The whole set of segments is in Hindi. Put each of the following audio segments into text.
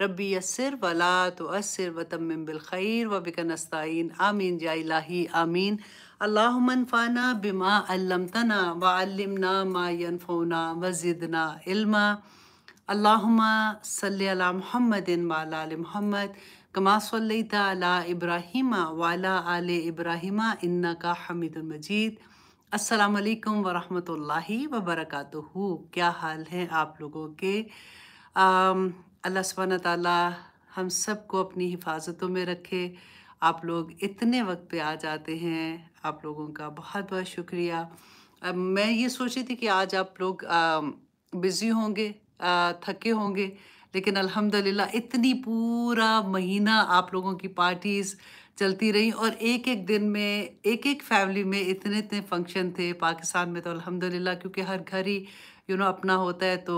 रबी असर वला तो असर वतम बिलखैर व बिकनस्ताइन आमीन जाही इलाही आमीन अल्लाहमनफ़ाना बिमा अल्लमतना व अल्लमना मा यनफ़ोना वज़िदना इल्मा अल्लाहुम्मा सल्ली अला मुहम्मदिन महमद आल मुहम्मद कमा सल्लैत अला इब्राहिम वाला आल इब्राहिम इन्ना का हमीद मजीद अस्सलाम वालेकुम क्या हाल है आप लोगों के आम, अल्लाह सुबहान ताला हम सबको अपनी हिफाजतों में रखे आप लोग इतने वक्त पे आ जाते हैं आप लोगों का बहुत बहुत शुक्रिया अब मैं ये सोच रही थी कि आज आप लोग बिज़ी होंगे थके होंगे लेकिन अल्हम्दुलिल्लाह इतनी पूरा महीना आप लोगों की पार्टीज़ चलती रही और एक एक दिन में एक एक फैमिली में इतने इतने फंक्शन थे पाकिस्तान में तो अल्हम्दुलिल्लाह क्योंकि हर घर ही यू नो अपना होता है तो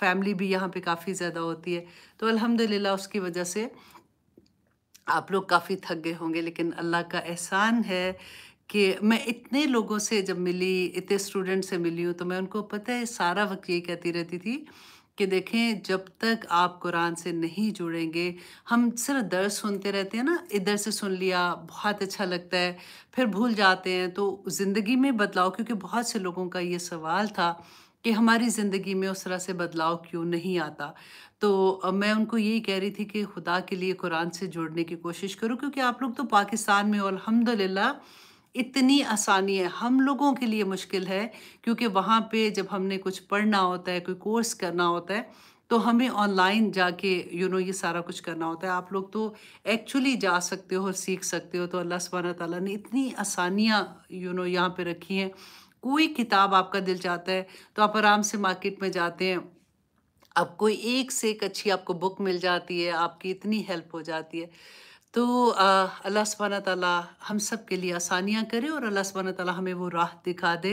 फैमिली um, भी यहाँ पे काफ़ी ज़्यादा होती है तो अल्हम्दुलिल्लाह उसकी वजह से आप लोग काफ़ी थक गए होंगे लेकिन अल्लाह का एहसान है कि मैं इतने लोगों से जब मिली इतने स्टूडेंट से मिली हूँ तो मैं उनको पता है सारा वक्त यही कहती रहती थी कि देखें जब तक आप कुरान से नहीं जुड़ेंगे हम सिर्फ दर्द सुनते रहते हैं ना इधर से सुन लिया बहुत अच्छा लगता है फिर भूल जाते हैं तो ज़िंदगी में बदलाव क्योंकि बहुत से लोगों का ये सवाल था कि हमारी ज़िंदगी में उस तरह से बदलाव क्यों नहीं आता तो मैं उनको यही कह रही थी कि खुदा के लिए कुरान से जोड़ने की कोशिश करूँ क्योंकि आप लोग तो पाकिस्तान में और अलहमदिल्ला इतनी आसानी है हम लोगों के लिए मुश्किल है क्योंकि वहाँ पे जब हमने कुछ पढ़ना होता है कोई कोर्स करना होता है तो हमें ऑनलाइन जाके यू नो ये सारा कुछ करना होता है आप लोग तो एक्चुअली जा सकते हो और सीख सकते हो तो अल्लाह सुबहाना ताली ने इतनी आसानियाँ यू नो यहाँ पे रखी हैं कोई किताब आपका दिल चाहता है तो आप आराम से मार्केट में जाते हैं आप कोई एक से एक अच्छी आपको बुक मिल जाती है आपकी इतनी हेल्प हो जाती है तो अल्लाह सुबहाना ताला हम सब के लिए आसानियाँ करे और अल्लाह सुबहाना ताला हमें वो राह दिखा दे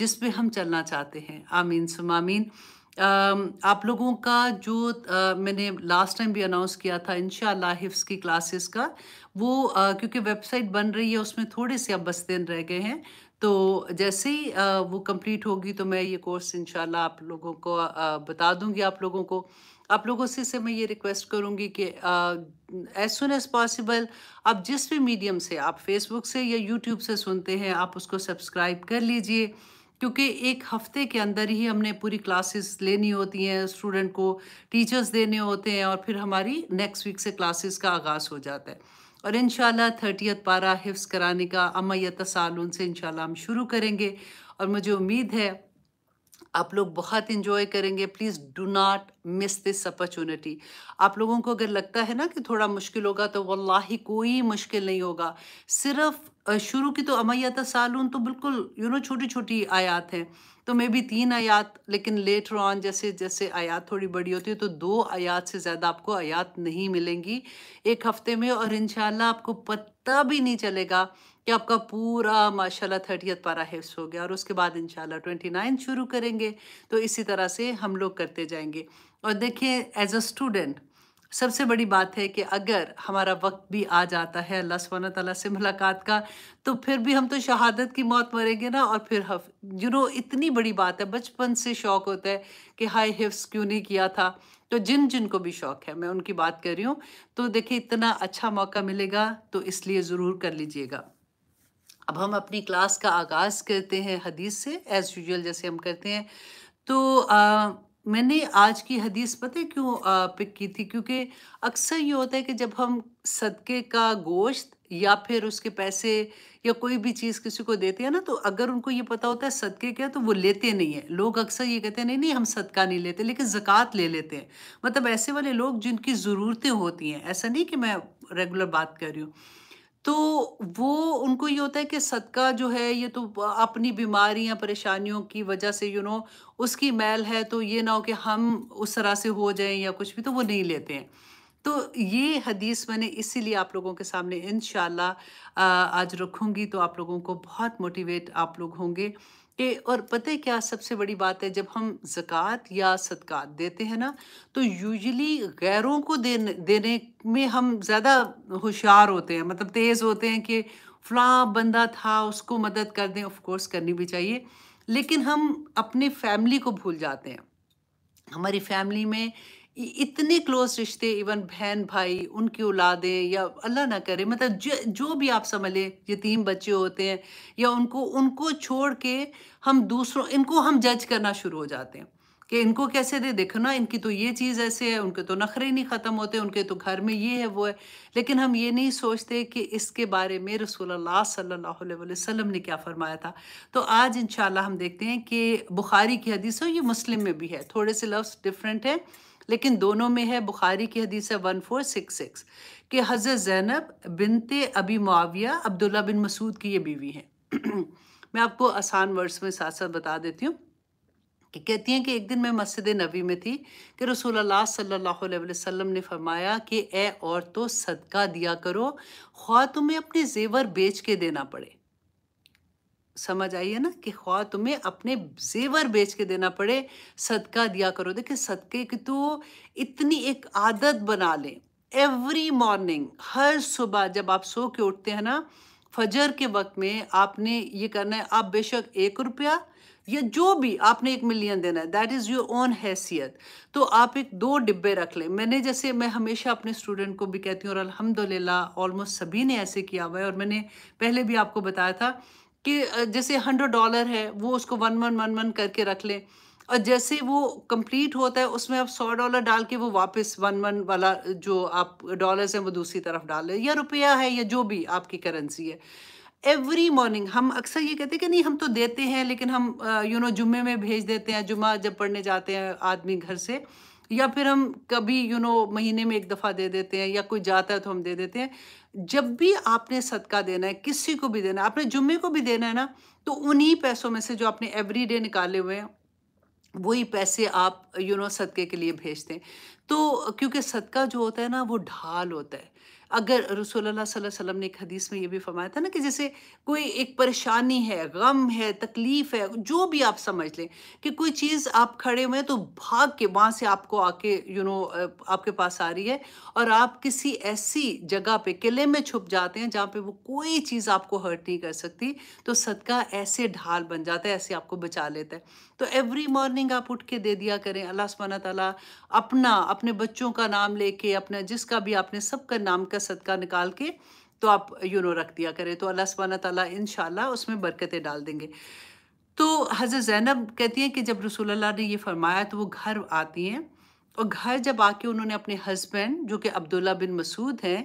जिस पे हम चलना चाहते हैं आमीन आमीन आप लोगों का जो आ, मैंने लास्ट टाइम भी अनाउंस किया था इन हिफ्स की क्लासेस का वो आ, क्योंकि वेबसाइट बन रही है उसमें थोड़े से अब बस दिन रह गए हैं तो जैसे ही वो कंप्लीट होगी तो मैं ये कोर्स इंशाल्लाह आप लोगों को बता दूंगी आप लोगों को आप लोगों से से मैं ये रिक्वेस्ट करूंगी कि एज सुन एज पॉसिबल आप जिस भी मीडियम से आप फेसबुक से या यूट्यूब से सुनते हैं आप उसको सब्सक्राइब कर लीजिए क्योंकि एक हफ्ते के अंदर ही हमने पूरी क्लासेस लेनी होती हैं स्टूडेंट को टीचर्स देने होते हैं और फिर हमारी नेक्स्ट वीक से क्लासेस का आगाज़ हो जाता है और इन थर्टियत पारा हिफ्स कराने का अमैत साल से इन हम शुरू करेंगे और मुझे उम्मीद है आप लोग बहुत इन्जॉय करेंगे please do not miss this opportunity आप लोगों को अगर लगता है ना कि थोड़ा मुश्किल होगा तो वल्ला कोई मुश्किल नहीं होगा सिर्फ शुरू की तो अमैयत सालून तो बिल्कुल यू नो छोटी छोटी आयात हैं तो मे बी तीन आयात लेकिन लेटर ऑन जैसे जैसे आयात थोड़ी बड़ी होती है तो दो आयात से ज़्यादा आपको आयात नहीं मिलेंगी एक हफ्ते में और इन आपको पता भी नहीं चलेगा कि आपका पूरा माशा थर्टियत पारा हिफ्स हो गया और उसके बाद इन ट्वेंटी नाइन शुरू करेंगे तो इसी तरह से हम लोग करते जाएंगे और देखिए एज अ स्टूडेंट सबसे बड़ी बात है कि अगर हमारा वक्त भी आ जाता है अल्लाह सुबहाना तला से मुलाकात का तो फिर भी हम तो शहादत की मौत मरेंगे ना और फिर यू नो इतनी बड़ी बात है बचपन से शौक होता है कि हाय हिफ्स क्यों नहीं किया था तो जिन जिन को भी शौक है मैं उनकी बात कर रही हूँ तो देखिए इतना अच्छा मौका मिलेगा तो इसलिए ज़रूर कर लीजिएगा अब हम अपनी क्लास का आगाज़ करते हैं हदीस से एज़ यूजल जैसे हम करते हैं तो आ, मैंने आज की हदीस पता है क्यों पिक की थी क्योंकि अक्सर ये होता है कि जब हम सदके का गोश्त या फिर उसके पैसे या कोई भी चीज़ किसी को देते हैं ना तो अगर उनको ये पता होता है सदके क्या तो वो लेते नहीं है लोग अक्सर ये कहते हैं नहीं नहीं हम सदका नहीं लेते लेकिन ज़क़़त ले लेते हैं मतलब ऐसे वाले लोग जिनकी ज़रूरतें होती हैं ऐसा नहीं कि मैं रेगुलर बात कर रही हूँ तो वो उनको ये होता है कि सदका जो है ये तो अपनी बीमारियां परेशानियों की वजह से यू नो उसकी मैल है तो ये ना हो कि हम उस तरह से हो जाएं या कुछ भी तो वो नहीं लेते हैं तो ये हदीस मैंने इसीलिए आप लोगों के सामने इन आज रखूँगी तो आप लोगों को बहुत मोटिवेट आप लोग होंगे कि और पता है क्या सबसे बड़ी बात है जब हम ज़क़़त या सदक़ात देते हैं ना तो यूजली गैरों को देने देने में हम ज़्यादा होशियार होते हैं मतलब तेज़ होते हैं कि फलां बंदा था उसको मदद कर दें ऑफकोर्स करनी भी चाहिए लेकिन हम अपने फैमिली को भूल जाते हैं हमारी फैमिली में इतने क्लोज रिश्ते इवन बहन भाई उनकी औलादें या अल्लाह ना करे मतलब जो जो भी आप समझ लें यतीम बच्चे होते हैं या उनको उनको छोड़ के हम दूसरों इनको हम जज करना शुरू हो जाते हैं कि इनको कैसे दे देखो ना इनकी तो ये चीज़ ऐसे है उनके तो नखरे नहीं ख़त्म होते उनके तो घर में ये है वो है लेकिन हम ये नहीं सोचते कि इसके बारे में रसोल्ला सल्लल्लाहु अलैहि वसल्लम ने क्या फरमाया था तो आज इन हम देखते हैं कि बुखारी की हदीस हो ये मुस्लिम में भी है थोड़े से लफ्ज़ डिफरेंट हैं लेकिन दोनों में है बुखारी की हदीस है वन फोर सिक्स सिक्स कि हज़रत ज़ैनब बिनते अबी मुआविया अब्दुल्ला बिन मसूद की ये बीवी हैं मैं आपको आसान वर्ड्स में साथ साथ बता देती हूँ कि कहती हैं कि एक दिन मैं मस्जिद नबी में थी कि रसूल अल्लाह सल्लल्लाहु अलैहि वसल्लम ने फरमाया कि ए औरतों सदका दिया करो ख्वा तुम्हें अपने जेवर बेच के देना पड़े समझ आई है ना कि ख्वा तुम्हें अपने जेवर बेच के देना पड़े सदका दिया करो देखे सदके की तो इतनी एक आदत बना लें एवरी मॉर्निंग हर सुबह जब आप सो के उठते हैं ना फजर के वक्त में आपने ये करना है आप बेशक एक रुपया या जो भी आपने एक मिलियन देना है दैट इज़ योर ओन हैसियत तो आप एक दो डिब्बे रख लें मैंने जैसे मैं हमेशा अपने स्टूडेंट को भी कहती हूँ और अल्हम्दुलिल्लाह ऑलमोस्ट सभी ने ऐसे किया हुआ है और मैंने पहले भी आपको बताया था कि जैसे हंड्रेड डॉलर है वो उसको वन वन वन वन करके रख लें और जैसे वो कंप्लीट होता है उसमें आप सौ डॉलर डाल के वो वापस वन वन वाला जो आप डॉलर्स हैं वो दूसरी तरफ डाल लें या रुपया है या जो भी आपकी करेंसी है एवरी मॉर्निंग हम अक्सर ये कहते हैं कि नहीं हम तो देते हैं लेकिन हम यू नो जुम्मे में भेज देते हैं जुमा जब पढ़ने जाते हैं आदमी घर से या फिर हम कभी यू you नो know, महीने में एक दफ़ा दे देते हैं या कोई जाता है तो हम दे देते हैं जब भी आपने सदका देना है किसी को भी देना है आपने जुम्मे को भी देना है ना तो उन्हीं पैसों में से जो आपने एवरी डे निकाले हुए हैं वही पैसे आप यू you नो know, सदके के लिए भेजते हैं तो क्योंकि सदका जो होता है ना वो ढाल होता है अगर अलैहि वसल्लम ने एक हदीस में ये भी फरमाया था ना कि जैसे कोई एक परेशानी है गम है तकलीफ़ है जो भी आप समझ लें कि कोई चीज़ आप खड़े हुए हैं तो भाग के वहाँ से आपको आके यू नो आपके पास आ रही है और आप किसी ऐसी जगह पे किले में छुप जाते हैं जहाँ पे वो कोई चीज़ आपको हर्ट नहीं कर सकती तो सदका ऐसे ढाल बन जाता है ऐसे आपको बचा लेता है तो एवरी मॉर्निंग आप उठ के दे दिया करें अल्लाह सुबहाना ताला अपना अपने बच्चों का नाम लेके अपना जिसका भी आपने सबका नाम का सदका निकाल के तो आप यू नो रख दिया करें तो अल्लाह सुबहाना ताला इन उसमें बरकतें डाल देंगे तो हज़रत ज़ैनब कहती हैं कि जब रसूल ने ये फरमाया तो वो घर आती हैं और घर जब आके उन्होंने अपने हस्बैंड जो कि अब्दुल्ला बिन मसूद हैं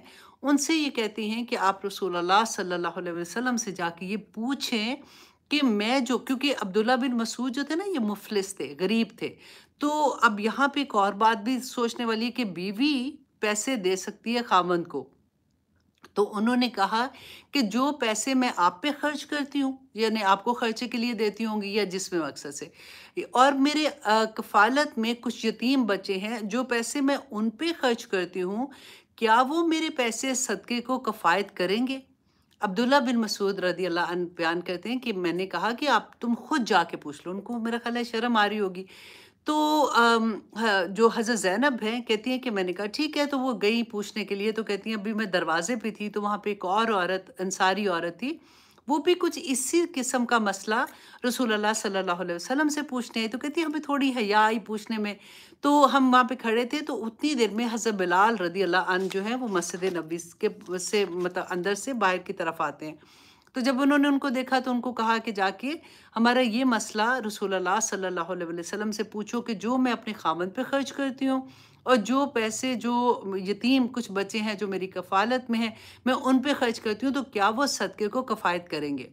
उनसे ये कहती हैं कि आप रसूल सल्लल्लाहु अलैहि वसल्लम से जाके ये पूछें कि मैं जो क्योंकि अब्दुल्ला बिन मसूद जो थे ना ये मुफलिस थे गरीब थे तो अब यहाँ पे एक और बात भी सोचने वाली है कि बीवी पैसे दे सकती है खामंद को तो उन्होंने कहा कि जो पैसे मैं आप पे खर्च करती हूँ यानी आपको खर्चे के लिए देती होंगी या जिसमें मकसद से और मेरे कफालत में कुछ यतीम बच्चे हैं जो पैसे मैं उन पे खर्च करती हूँ क्या वो मेरे पैसे सदक़े को कफ़ायत करेंगे अब्दुल्ला बिन मसूद रदी अल्लाह बयान करते हैं कि मैंने कहा कि आप तुम खुद जाके पूछ लो उनको मेरा ख्याल है शर्म आ रही होगी तो जो हज़रत जैनब हैं कहती हैं कि मैंने कहा ठीक है तो वो गई पूछने के लिए तो कहती हैं अभी मैं दरवाज़े पे थी तो वहाँ पे एक और औरत अंसारी औरत थी वो भी कुछ इसी किस्म का मसला रसूल अल्लाह सल्लल्लाहु अलैहि वसल्लम से पूछने तो कहती हमें थोड़ी हया आई पूछने में तो हम वहाँ पे खड़े थे तो उतनी देर में हज़रत बिलाल रदी अल्लाह अन जो है वो मस्जिद नबी के से मतलब अंदर से बाहर की तरफ आते हैं तो जब उन्होंने उनको देखा तो उनको कहा कि जाके हमारा ये मसला रसूल अल्लाह सल्लल्लाहु अलैहि वसल्लम से पूछो कि जो मैं अपने खामन पे खर्च करती हूँ और जो पैसे जो यतीम कुछ बचे हैं जो मेरी कफालत में हैं मैं उन पर खर्च करती हूँ तो क्या वो सदक़े को कफ़ायत करेंगे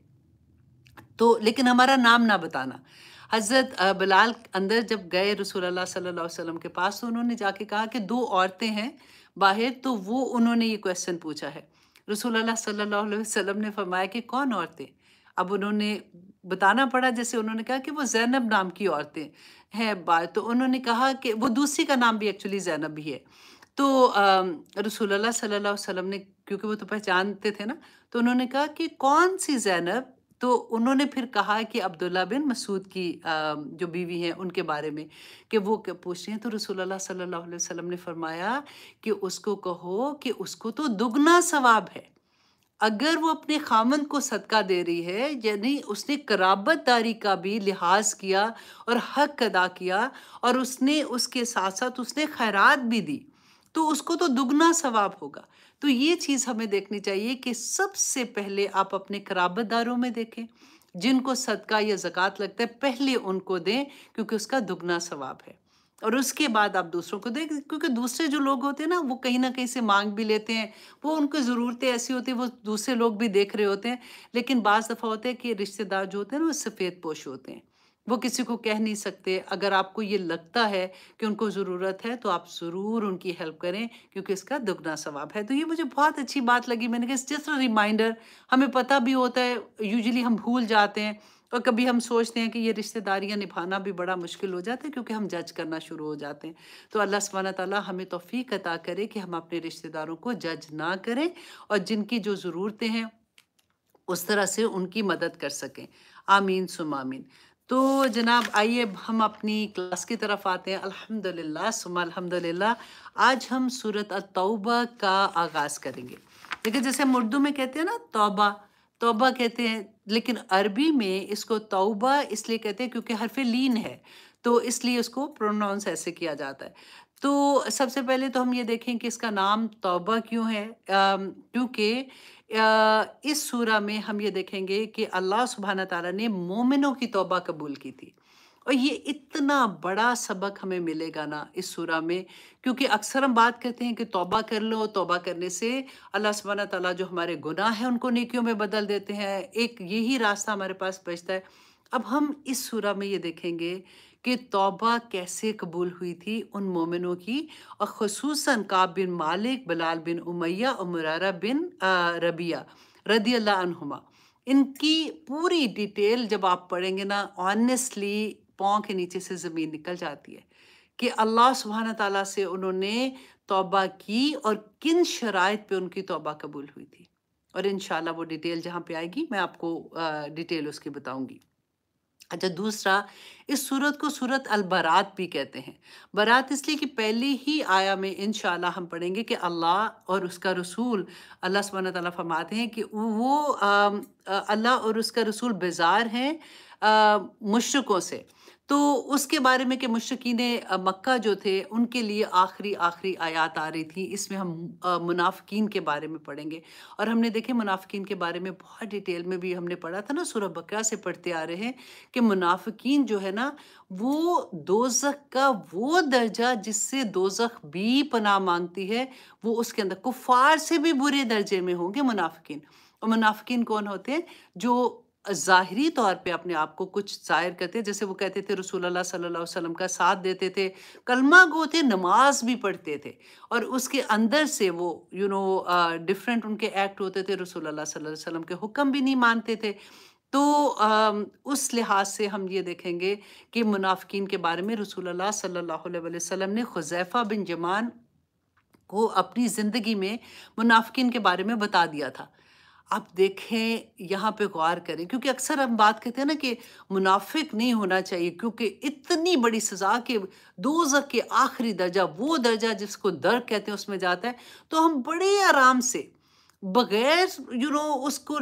तो लेकिन हमारा नाम ना बताना हज़रत बिलाल अंदर जब गए रसूल सल्ला वसम के पास तो उन्होंने जाके कहा कि दो औरतें हैं बाहर तो वो उन्होंने ये क्वेश्चन पूछा है रसूल सल्ला वसम ने फरमाया कि कौन औरतें अब उन्होंने बताना पड़ा जैसे उन्होंने कहा कि वो जैनब नाम की औरतें हैं बात तो उन्होंने कहा कि वो दूसरी का नाम भी एक्चुअली जैनब ही है तो रसूलुल्लाह सल्लल्लाहु अलैहि वसल्लम ने क्योंकि वो तो पहचानते थे ना तो उन्होंने कहा कि कौन सी जैनब तो उन्होंने फिर कहा कि अब्दुल्ला बिन मसूद की जो बीवी हैं उनके बारे में कि वो पूछते पूछ रहे हैं तो रसूलुल्लाह सल्लल्लाहु अलैहि वसल्लम ने फरमाया कि उसको कहो कि उसको तो दुगना सवाब है अगर वो अपने खामन को सदका दे रही है यानी उसने कराबत दारी का भी लिहाज किया और हक अदा किया और उसने उसके साथ साथ उसने खैरात भी दी तो उसको तो दुगना सवाब होगा तो ये चीज़ हमें देखनी चाहिए कि सबसे पहले आप अपने कराबतदारों में देखें जिनको सदका या ज़क़़त लगता है पहले उनको दें क्योंकि उसका दुगना सवाब है और उसके बाद आप दूसरों को देख क्योंकि दूसरे जो लोग होते हैं ना वो कहीं ना कहीं से मांग भी लेते हैं वो उनको ज़रूरतें ऐसी होती है वो दूसरे लोग भी देख रहे होते हैं लेकिन बाज़ दफ़ा होता है कि रिश्तेदार जो होते हैं ना वो सफ़ेद पोश होते हैं वो किसी को कह नहीं सकते अगर आपको ये लगता है कि उनको ज़रूरत है तो आप ज़रूर उनकी हेल्प करें क्योंकि इसका दुगना सवाब है तो ये मुझे बहुत अच्छी बात लगी मैंने कहा जिस तरह रिमाइंडर हमें पता भी होता है यूजली हम भूल जाते हैं और कभी हम सोचते हैं कि ये रिश्तेदारियाँ निभाना भी बड़ा मुश्किल हो जाता है क्योंकि हम जज करना शुरू हो जाते हैं तो अल्लाह सुबहाना ताली हमें तोफ़ी अता करे कि हम अपने रिश्तेदारों को जज ना करें और जिनकी जो ज़रूरतें हैं उस तरह से उनकी मदद कर सकें आमीन सुम आमीन तो जनाब आइए हम अपनी क्लास की तरफ आते हैं अल्हम्दुलिल्लाह सुम अल्हम्दुलिल्लाह आज हम सूरत तौबा का आगाज़ करेंगे देखिए जैसे उर्दू में कहते हैं ना तौबा तोबा कहते हैं लेकिन अरबी में इसको तौबा इसलिए कहते हैं क्योंकि हरफ लीन है तो इसलिए उसको प्रोनाउंस ऐसे किया जाता है तो सबसे पहले तो हम ये देखें कि इसका नाम तौबा क्यों है क्योंकि इस सूरा में हम ये देखेंगे कि अल्लाह सुबहाना तारा ने मोमिनों की तौबा कबूल की थी और ये इतना बड़ा सबक हमें मिलेगा ना इस सूरा में क्योंकि अक्सर हम बात करते हैं कि तौबा कर लो तौबा करने से अल्लाह सब तला जो हमारे गुनाह हैं उनको नेकियों में बदल देते हैं एक यही रास्ता हमारे पास बचता है अब हम इस सूरा में ये देखेंगे कि तौबा कैसे कबूल हुई थी उन मोमिनों की और खसूस काब बिन मालिक बलाल बिन उमैया और मुरारा बिन रबिया रदी अल्लाह इनकी पूरी डिटेल जब आप पढ़ेंगे ना ऑनेस्टली पाँव के नीचे से ज़मीन निकल जाती है कि अल्लाह सुबहान तला से उन्होंने तोबा की और किन शराइ पर उनकी तोबा कबूल हुई थी और इन वो डिटेल जहाँ पे आएगी मैं आपको डिटेल उसकी बताऊँगी अच्छा दूसरा इस सूरत को सूरत अलबरात भी कहते हैं बरात इसलिए कि पहले ही आया में इन हम पढ़ेंगे कि अल्लाह और उसका रसूल अल्लाह सब तला फरमाते हैं कि वो अल्लाह और उसका रसूल बेजार हैं मुशरक़ों से तो उसके बारे में कि मुश्किन मक्का जो थे उनके लिए आखिरी आखिरी आयात आ रही थी इसमें हम मुनाफिकीन के बारे में पढ़ेंगे और हमने देखे मुनाफिकीन के बारे में बहुत डिटेल में भी हमने पढ़ा था ना सूरह बकरा से पढ़ते आ रहे हैं कि मुनाफिकीन जो है ना वो दोजख का वो दर्जा जिससे दोजख भी पनाह मांगती है वो उसके अंदर कुफार से भी बुरे दर्जे में होंगे मुनाफिकीन और मुनाफिकीन कौन होते हैं जो ज़ाहरी तौर पे अपने आप को कुछ ज़ाहिर करते जैसे वो कहते थे रसूल अल्लाह सल्लल्लाहु अलैहि वसल्लम का साथ देते थे कलमा गो थे नमाज भी पढ़ते थे और उसके अंदर से वो यू नो डिफरेंट उनके एक्ट होते थे रसूल अल्लाह सल्लल्लाहु अलैहि वसल्लम के हुक्म भी नहीं मानते थे तो उस लिहाज से हम ये देखेंगे कि मुनाफिकीन के बारे में रसूल अल्लाह सल्लल्लाहु अलैहि वसल्लम ने खुजैफ़ा बिन जमान को अपनी ज़िंदगी में मुनाफिकीन के बारे में बता दिया था आप देखें यहाँ पे गौर करें क्योंकि अक्सर हम बात कहते हैं ना कि मुनाफिक नहीं होना चाहिए क्योंकि इतनी बड़ी सज़ा के दो के आखिरी दर्जा वो दर्जा जिसको दर कहते हैं उसमें जाता है तो हम बड़े आराम से बगैर यू नो उसको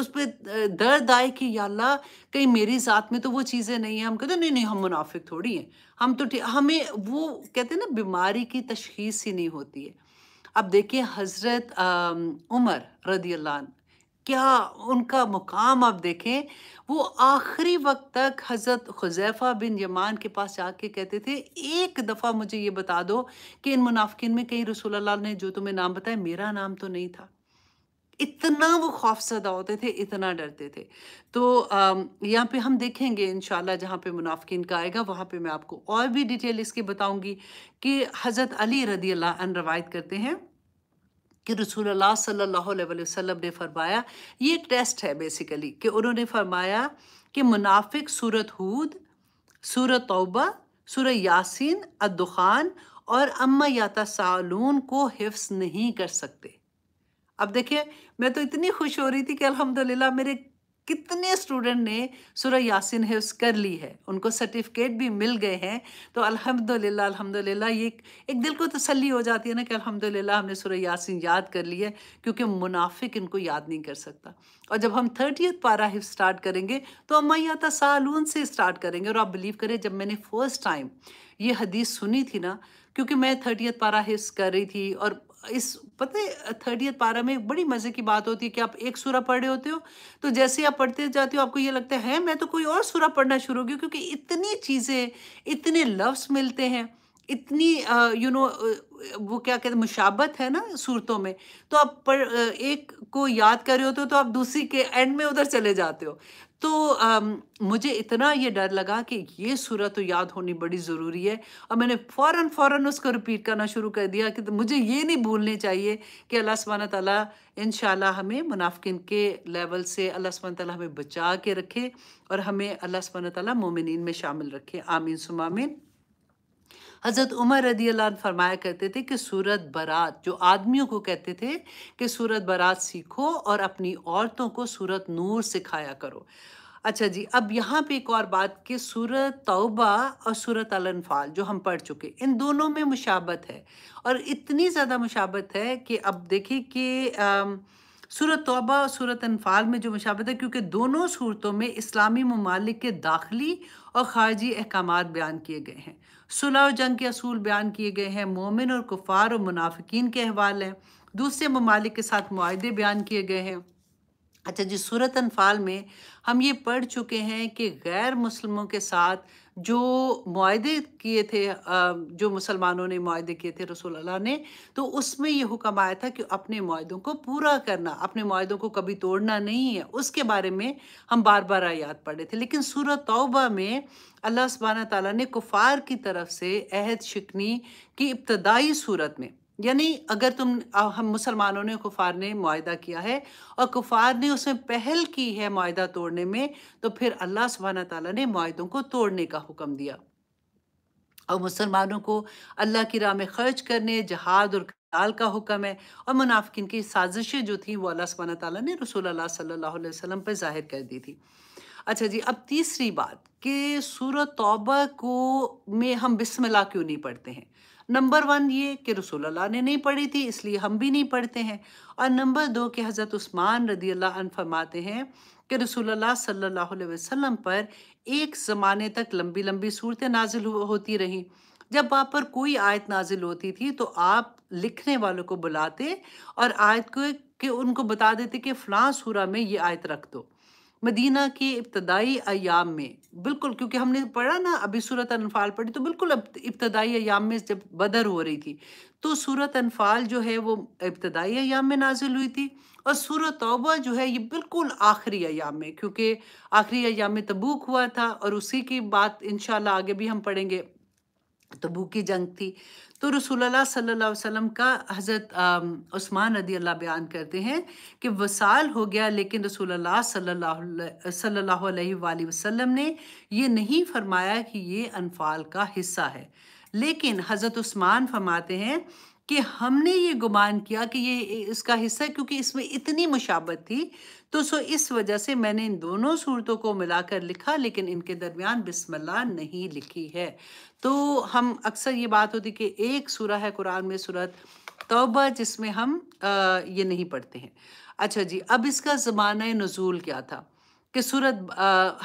उस पर दर्द आए कि याल्ला कहीं मेरी ज़ात में तो वो चीज़ें नहीं हैं हम कहते नहीं नहीं हम मुनाफिक थोड़ी हैं हम तो हमें वो कहते हैं ना बीमारी की तशखीस ही नहीं होती है अब देखिए हज़रत उमर रदी अल्लाह क्या उनका मुकाम आप देखें वो आखिरी वक्त तक हज़रत खुजैफा बिन यमान के पास जाके कहते थे एक दफ़ा मुझे ये बता दो कि इन मुनाफिन में कहीं रसूल ने जो तुम्हें नाम बताया मेरा नाम तो नहीं था इतना वो खौफसदा होते थे इतना डरते थे तो यहाँ पे हम देखेंगे इन जहाँ पर मुनाफिन का आएगा वहाँ पर मैं आपको और भी डिटेल इसकी बताऊँगी कि हज़रत अली रदी अल्लाह रवायत करते हैं कि रसूल सल्लल्लाहु ने फरमाया ये टेस्ट है बेसिकली कि उन्होंने फरमाया कि मुनाफिक सूरत हूद सूरत तौबा सूरह यासीन अदुखान और अम्मा याता सालून को हिफ्स नहीं कर सकते अब देखिए मैं तो इतनी खुश हो रही थी कि अल्हम्दुलिल्लाह मेरे कितने स्टूडेंट ने सूर्य यासिन हिफ्स कर ली है उनको सर्टिफिकेट भी मिल गए हैं तो अल्हम्दुलिल्लाह अल्हम्दुलिल्लाह ये एक दिल को तसल्ली हो जाती है ना कि अल्हम्दुलिल्लाह हमने सूर्य यासिन याद कर ली है क्योंकि मुनाफिक इनको याद नहीं कर सकता और जब हम थर्टी पारा हिफ्स स्टार्ट करेंगे तो अम्मैता सालून से स्टार्ट करेंगे और आप बिलीव करें जब मैंने फर्स्ट टाइम ये हदीस सुनी थी ना क्योंकि मैं थर्टियत पारा हिफ्स कर रही थी और इस पता है थर्टी पारा में बड़ी मजे की बात होती है कि आप एक सूरा पढ़ रहे होते हो तो जैसे आप पढ़ते जाते हो आपको ये लगता है मैं तो कोई और सूरा पढ़ना शुरू गया क्योंकि इतनी चीज़ें इतने लफ्स मिलते हैं इतनी यू नो वो क्या कहते हैं मुशाबत है ना सूरतों में तो आप पर एक को याद कर रहे होते हो तो आप दूसरी के एंड में उधर चले जाते हो तो आम, मुझे इतना ये डर लगा कि ये सूरत तो याद होनी बड़ी ज़रूरी है और मैंने फ़ौर फ़ौर उसको रिपीट करना शुरू कर दिया कि तो मुझे ये नहीं भूलने चाहिए कि अल्लाह सुबहाना तला इन हमें मुनाफिन के लेवल से अल्लाह सुबहाना तला हमें बचा के रखे और हमें अल्लाह सुबहाना तला मोमिन में शामिल रखे आमीन सुमामिन हज़रत उमर रदी अल्लाह फरमाया करते थे कि सूरत बारात जो आदमियों को कहते थे कि सूरत बारात सीखो और अपनी औरतों को सूरत नूर सिखाया करो अच्छा जी अब यहाँ पे एक और बात कि सूरत तौबा और सूरत अलनफाल जो हम पढ़ चुके इन दोनों में मुशाबत है और इतनी ज़्यादा मुशाबत है कि अब देखिए कि सूरत तौबा और सूरत अनफाल में जो मुशाबत है क्योंकि दोनों सूरतों में इस्लामी ममालिक के दाखिली और ख़ारजी अहकाम बयान किए गए हैं सुलह और जंग के असूल बयान किए गए हैं मोमिन और कुफार और मुनाफिकीन के अहवाल हैं दूसरे ममालिक के साथ माहदे बयान किए गए हैं अच्छा जी सूरत अनफाल में हम ये पढ़ चुके हैं कि गैर मुसलमों के साथ जो माहे किए थे जो मुसलमानों ने माहे किए थे रसूल अल्लाह ने तो उसमें यह हुक्म आया था कि अपने माहों को पूरा करना अपने माहों को कभी तोड़ना नहीं है उसके बारे में हम बार बार आयात पढ़े थे लेकिन सूरत तौबा में अल्लाह सुबहाना ताली ने कुफ़ार की तरफ से अहद शिकनी की इब्तदाई सूरत में यानी अगर तुम हम मुसलमानों ने कुफार ने मुआदा किया है और कुफार ने उसमें पहल की है मुआदा तोड़ने में तो फिर अल्लाह सुबहाना तला ने मुआदों को तोड़ने का हुक्म दिया और मुसलमानों को अल्लाह की राह में खर्च करने जहाद और कताल का हुक्म है और मुनाफिन की साजिशें जो थी वो अल्लाह सुबहाना तला ने रसूल अल्लाह सल्लल्लाहु पर जाहिर कर दी थी अच्छा जी अब तीसरी बात कि सूरत तौबा को में हम बिस्मिल्लाह क्यों नहीं पढ़ते हैं नंबर वन ये कि रसोल्ला ने नहीं पढ़ी थी इसलिए हम भी नहीं पढ़ते हैं और नंबर दो कि हज़रत उस्मान रदी अल्लाह फरमाते हैं कि रसोल्ला सल्ला वसल्लम पर एक ज़माने तक लंबी लंबी सूरतें नाजिल होती रहीं जब आप पर कोई आयत नाजिल होती थी तो आप लिखने वालों को बुलाते और आयत को कि उनको बता देते कि फ़लाँ सूरा में ये आयत रख दो मदीना के इब्तदाई अयाम में बिल्कुल क्योंकि हमने पढ़ा ना अभी सूरत अनफाल पढ़ी तो बिल्कुल इब्तदाई अयाम में जब बदर हो रही थी तो सूरत अनफाल जो है वो इब्तदाई अयाम में नाजिल हुई थी और सूरत तौबा जो है ये बिल्कुल आखिरी अयाम में क्योंकि आखिरी अयाम में तबूक हुआ था और उसी की बात इन आगे भी हम पढ़ेंगे तो भूखी जंग थी तो रसूलुल्लाह सल्लल्लाहु अलैहि वसल्लम का हज़रत उस्मान रदी अल्लाह बयान करते हैं कि वसाल हो गया लेकिन रसूलुल्लाह सल्लल्लाहु सल्लल्लाहु अलैहि वसल्लम ने ये नहीं फरमाया कि ये अनफाल का हिस्सा है लेकिन हज़रत उस्मान फरमाते हैं कि हमने ये गुमान किया कि ये इसका हिस्सा क्योंकि इसमें इतनी मुशाबत थी तो सो इस वजह से मैंने इन दोनों सूरतों को मिलाकर लिखा लेकिन इनके दरमियान बिस्मिल्लाह नहीं लिखी है तो हम अक्सर ये बात होती कि एक सूरह है कुरान में सूरत तोबा जिसमें हम आ, ये नहीं पढ़ते हैं अच्छा जी अब इसका ज़माना नज़ूल क्या था कि सूरत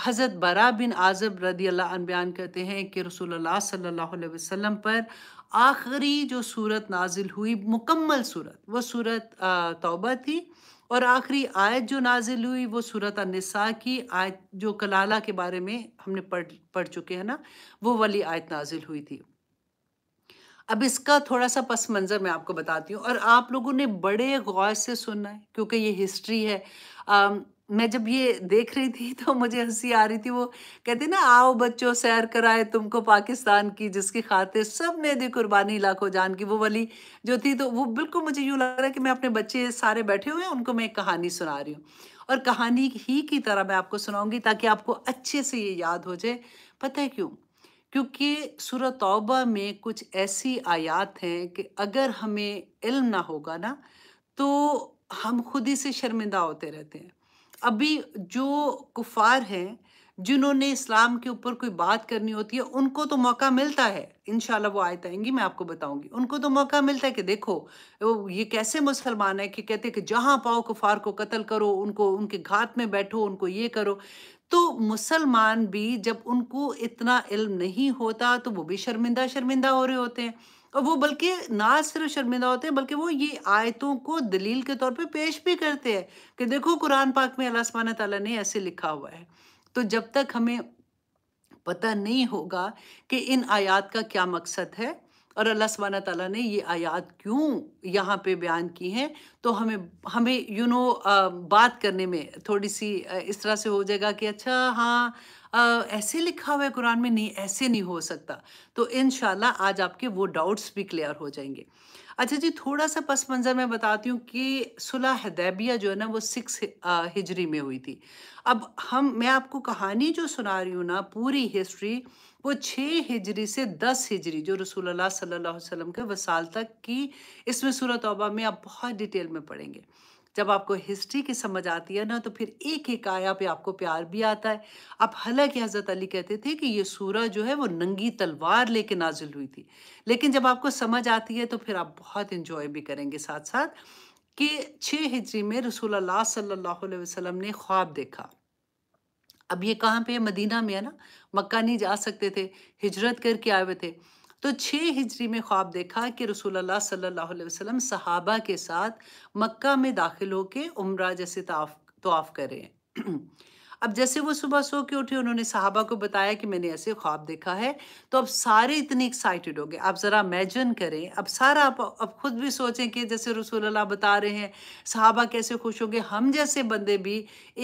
हज़रत बरा बिन आज़ब रदी अल्लाह बयान करते हैं कि रसूल सल्लल्लाहु अलैहि वसल्लम पर आखिरी जो सूरत नाजिल हुई मुकम्मल सूरत वो सूरत तौबा थी और आखिरी आयत जो नाजिल हुई वो सूरत नसा की आयत जो कलाला के बारे में हमने पढ़ पढ़ चुके हैं ना वो वाली आयत नाजिल हुई थी अब इसका थोड़ा सा पस मंज़र मैं आपको बताती हूँ और आप लोगों ने बड़े गौर से सुनना है क्योंकि ये हिस्ट्री है मैं जब ये देख रही थी तो मुझे हंसी आ रही थी वो कहते ना आओ बच्चों सैर कराए तुमको पाकिस्तान की जिसकी खातिर सब ने दी कुर्बानी लाखों जान की वो वाली जो थी तो वो बिल्कुल मुझे यूँ लग रहा है कि मैं अपने बच्चे सारे बैठे हुए हैं उनको मैं एक कहानी सुना रही हूँ और कहानी ही की तरह मैं आपको सुनाऊंगी ताकि आपको अच्छे से ये याद हो जाए पता है क्यों क्योंकि सूरत तौबा में कुछ ऐसी आयात हैं कि अगर हमें इल्म ना होगा ना तो हम खुद ही से शर्मिंदा होते रहते हैं अभी जो कुफार हैं जिन्होंने इस्लाम के ऊपर कोई बात करनी होती है उनको तो मौका मिलता है इन वो तो आएंगी मैं आपको बताऊंगी उनको तो मौका मिलता है कि देखो ये कैसे मुसलमान है कि कहते हैं कि जहां पाओ कुफार को कत्ल करो उनको उनके घात में बैठो उनको ये करो तो मुसलमान भी जब उनको इतना इल्म नहीं होता तो वो भी शर्मिंदा शर्मिंदा हो रहे होते हैं और वो बल्कि ना सिर्फ शर्मिंदा होते हैं बल्कि वो ये आयतों को दलील के तौर पे पेश भी करते हैं कि देखो कुरान पाक में अल्लाह सुबहाना तआला ने ऐसे लिखा हुआ है तो जब तक हमें पता नहीं होगा कि इन आयात का क्या मकसद है और अल्लाह सुबहाना तआला ने ये आयात क्यों यहाँ पे बयान की हैं तो हमें हमें यू you नो know, बात करने में थोड़ी सी इस तरह से हो जाएगा कि अच्छा हाँ ऐसे लिखा हुआ है कुरान में नहीं ऐसे नहीं हो सकता तो इन आज आपके वो डाउट्स भी क्लियर हो जाएंगे अच्छा जी थोड़ा सा पस मंज़र मैं बताती हूँ कि सुलह हदैबिया जो है ना वो सिक्स हिजरी में हुई थी अब हम मैं आपको कहानी जो सुना रही हूँ ना पूरी हिस्ट्री वो छः हिजरी से दस हिजरी जो रसूल सल्लल्लाहु अलैहि वसल्लम के वसाल तक की इसमें सूरत तौबा में आप बहुत डिटेल में पढ़ेंगे जब आपको हिस्ट्री की समझ आती है ना तो फिर एक एक आया पे आपको प्यार भी आता है अब हालांकि हज़रत अली कहते थे कि ये सूरह जो है वो नंगी तलवार लेके नाजिल हुई थी लेकिन जब आपको समझ आती है तो फिर आप बहुत इन्जॉय भी करेंगे साथ साथ कि छः हिजरी में रसूल अल्लाह सल्लल्लाहु अलैहि वसल्लम ने ख्वाब देखा अब ये कहाँ पे है मदीना में है ना मक्का नहीं जा सकते थे हिजरत करके आए हुए थे तो छः हिजरी में ख्वाब देखा कि रसूलुल्लाह सल्लल्लाहु अलैहि वसल्लम सहाबा के साथ मक्का में दाखिल होकर उम्र जैसे तवाफ़ तवाफ़ करें अब जैसे वो सुबह सो के उठे उन्होंने साहबा को बताया कि मैंने ऐसे ख्वाब देखा है तो अब सारे इतने एक्साइटेड हो गए आप ज़रा इमेजन करें अब सारा आप अब खुद भी सोचें कि जैसे अल्लाह बता रहे हैं साहबा कैसे खुश हो गए हम जैसे बंदे भी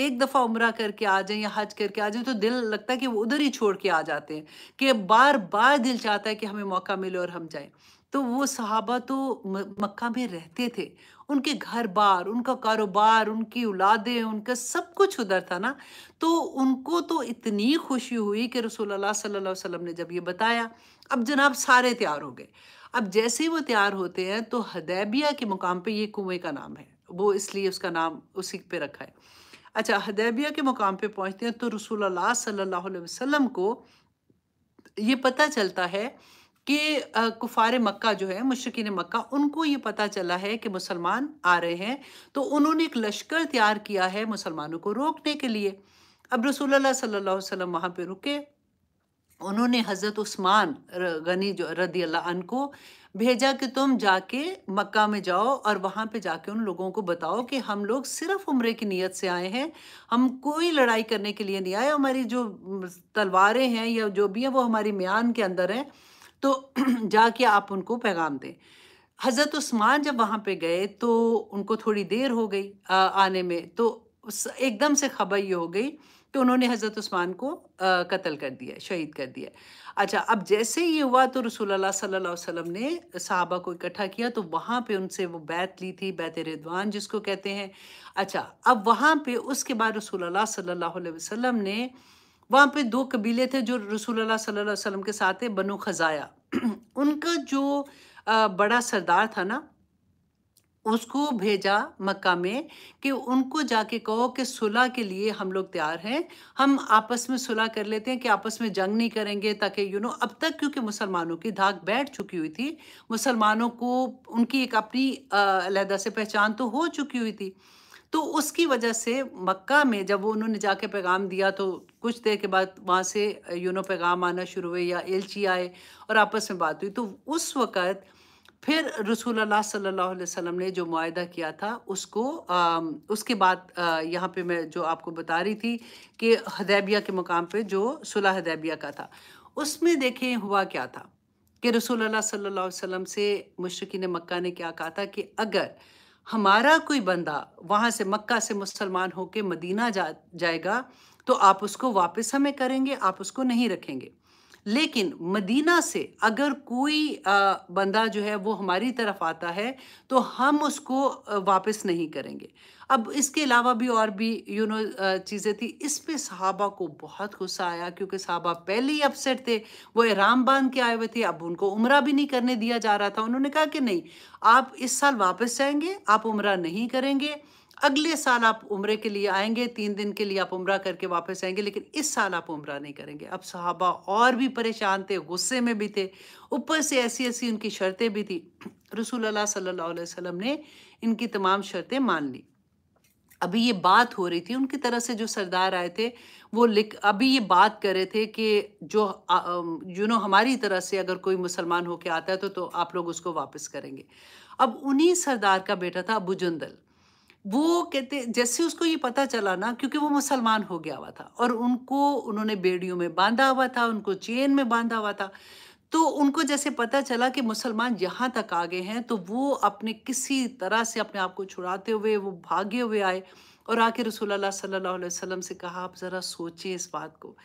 एक दफ़ा उम्र करके आ जाएं या हज करके आ जाएं तो दिल लगता है कि वो उधर ही छोड़ के आ जाते हैं कि बार बार दिल चाहता है कि हमें मौका मिले और हम जाएँ तो वो सहाबा तो मक्का में रहते थे उनके घर बार उनका कारोबार उनकी औलादें उनका सब कुछ उधर था ना तो उनको तो इतनी खुशी हुई कि रसूलुल्लाह सल्लल्लाहु अलैहि वसल्लम ने जब ये बताया अब जनाब सारे तैयार हो गए अब जैसे ही वो तैयार होते हैं तो हदैबिया के मुकाम पे ये कुएं का नाम है वो इसलिए उसका नाम उसी पे रखा है अच्छा हदैबिया के मुकाम पे पहुंचते हैं तो रसूलुल्लाह सल्लल्लाहु अलैहि वसल्लम को ये पता चलता है कि कुफार मक्का जो है मुश्किन मक्का उनको ये पता चला है कि मुसलमान आ रहे हैं तो उन्होंने एक लश्कर तैयार किया है मुसलमानों को रोकने के लिए अब रसूलुल्लाह सल्लल्लाहु अलैहि वसल्लम वहाँ पे रुके उन्होंने हज़रत उस्मान गनी जो रदी अल्लाह अन को भेजा कि तुम जाके मक्का में जाओ और वहाँ पे जाके उन लोगों को बताओ कि हम लोग सिर्फ उम्र की नीयत से आए हैं हम कोई लड़ाई करने के लिए नहीं आए हमारी जो तलवारें हैं या जो भी हैं वो हमारी म्यान के अंदर हैं तो जाके आप उनको पैगाम दें हज़रत उस्मान जब वहाँ पे गए तो उनको थोड़ी देर हो गई आने में तो एकदम से खबर ये हो गई कि उन्होंने हज़रत उस्मान को कत्ल कर दिया शहीद कर दिया अच्छा अब जैसे ही हुआ तो रसूलुल्लाह सल्लल्लाहु अलैहि वसल्लम ने सहाबा को इकट्ठा किया तो वहाँ पे उनसे वो बैत ली थी बैत रिदवान जिसको कहते हैं अच्छा अब वहाँ पे उसके बाद रसूलुल्लाह सल्लल्लाहु अलैहि वसल्लम ने वहाँ पे दो कबीले थे जो रसूलुल्लाह सल्लल्लाहु अलैहि वसल्लम के साथ थे बनु खजाया उनका जो बड़ा सरदार था ना उसको भेजा मक्का में कि उनको जाके कहो कि सुलह के लिए हम लोग तैयार हैं हम आपस में सुलह कर लेते हैं कि आपस में जंग नहीं करेंगे ताकि यू नो अब तक क्योंकि मुसलमानों की धाक बैठ चुकी हुई थी मुसलमानों को उनकी एक अपनी अलहदा से पहचान तो हो चुकी हुई थी तो उसकी वजह से मक्का में जब वो उन्होंने जाके पैगाम दिया तो कुछ देर के बाद वहाँ से यू नो पैगाम आना शुरू हुए या एलची आए और आपस में बात हुई तो उस वक़्त फिर रसूल अल्लाह सल्लल्लाहु अलैहि वसल्लम ने जो माह किया था उसको आ, उसके बाद यहाँ पे मैं जो आपको बता रही थी कि हदैबिया के मुकाम पे जो सुलह हदैबिया का था उसमें देखें हुआ क्या था कि रसूल अल्लाह सल्लल्लाहु अलैहि वसल्लम से मुशरकिन मक्का ने क्या कहा था कि अगर हमारा कोई बंदा वहाँ से मक्का से मुसलमान होके मदीना जा जाएगा तो आप उसको वापस हमें करेंगे आप उसको नहीं रखेंगे लेकिन मदीना से अगर कोई बंदा जो है वो हमारी तरफ आता है तो हम उसको वापस नहीं करेंगे अब इसके अलावा भी और भी यू नो चीज़ें थी इस पे साहबा को बहुत गुस्सा आया क्योंकि साहबा पहले ही अपसेट थे वो एराम बांध के आए हुए थे अब उनको उम्र भी नहीं करने दिया जा रहा था उन्होंने कहा कि नहीं आप इस साल वापस जाएंगे आप उम्र नहीं करेंगे अगले साल आप उम्र के लिए आएंगे तीन दिन के लिए आप उम्र करके वापस आएंगे लेकिन इस साल आप उम्र नहीं करेंगे अब साहबा और भी परेशान थे गुस्से में भी थे ऊपर से ऐसी ऐसी उनकी शर्तें भी थी रसूल सल्ला वसम ने इनकी तमाम शर्तें मान ली अभी ये बात हो रही थी उनकी तरफ से जो सरदार आए थे वो लिख अभी ये बात कर रहे थे कि जो यू नो हमारी तरह से अगर कोई मुसलमान होके आता है तो तो आप लोग उसको वापस करेंगे अब उन्हीं सरदार का बेटा था अबू जुंदल वो कहते जैसे उसको ये पता चला ना क्योंकि वो मुसलमान हो गया हुआ था और उनको उन्होंने बेड़ियों में बांधा हुआ था उनको चेन में बांधा हुआ था तो उनको जैसे पता चला कि मुसलमान यहाँ तक आ गए हैं तो वो अपने किसी तरह से अपने आप को छुड़ाते हुए वो भागे हुए आए और आके रसूल सल्लल्लाहु अलैहि वसल्लम से कहा आप ज़रा सोचें इस बात को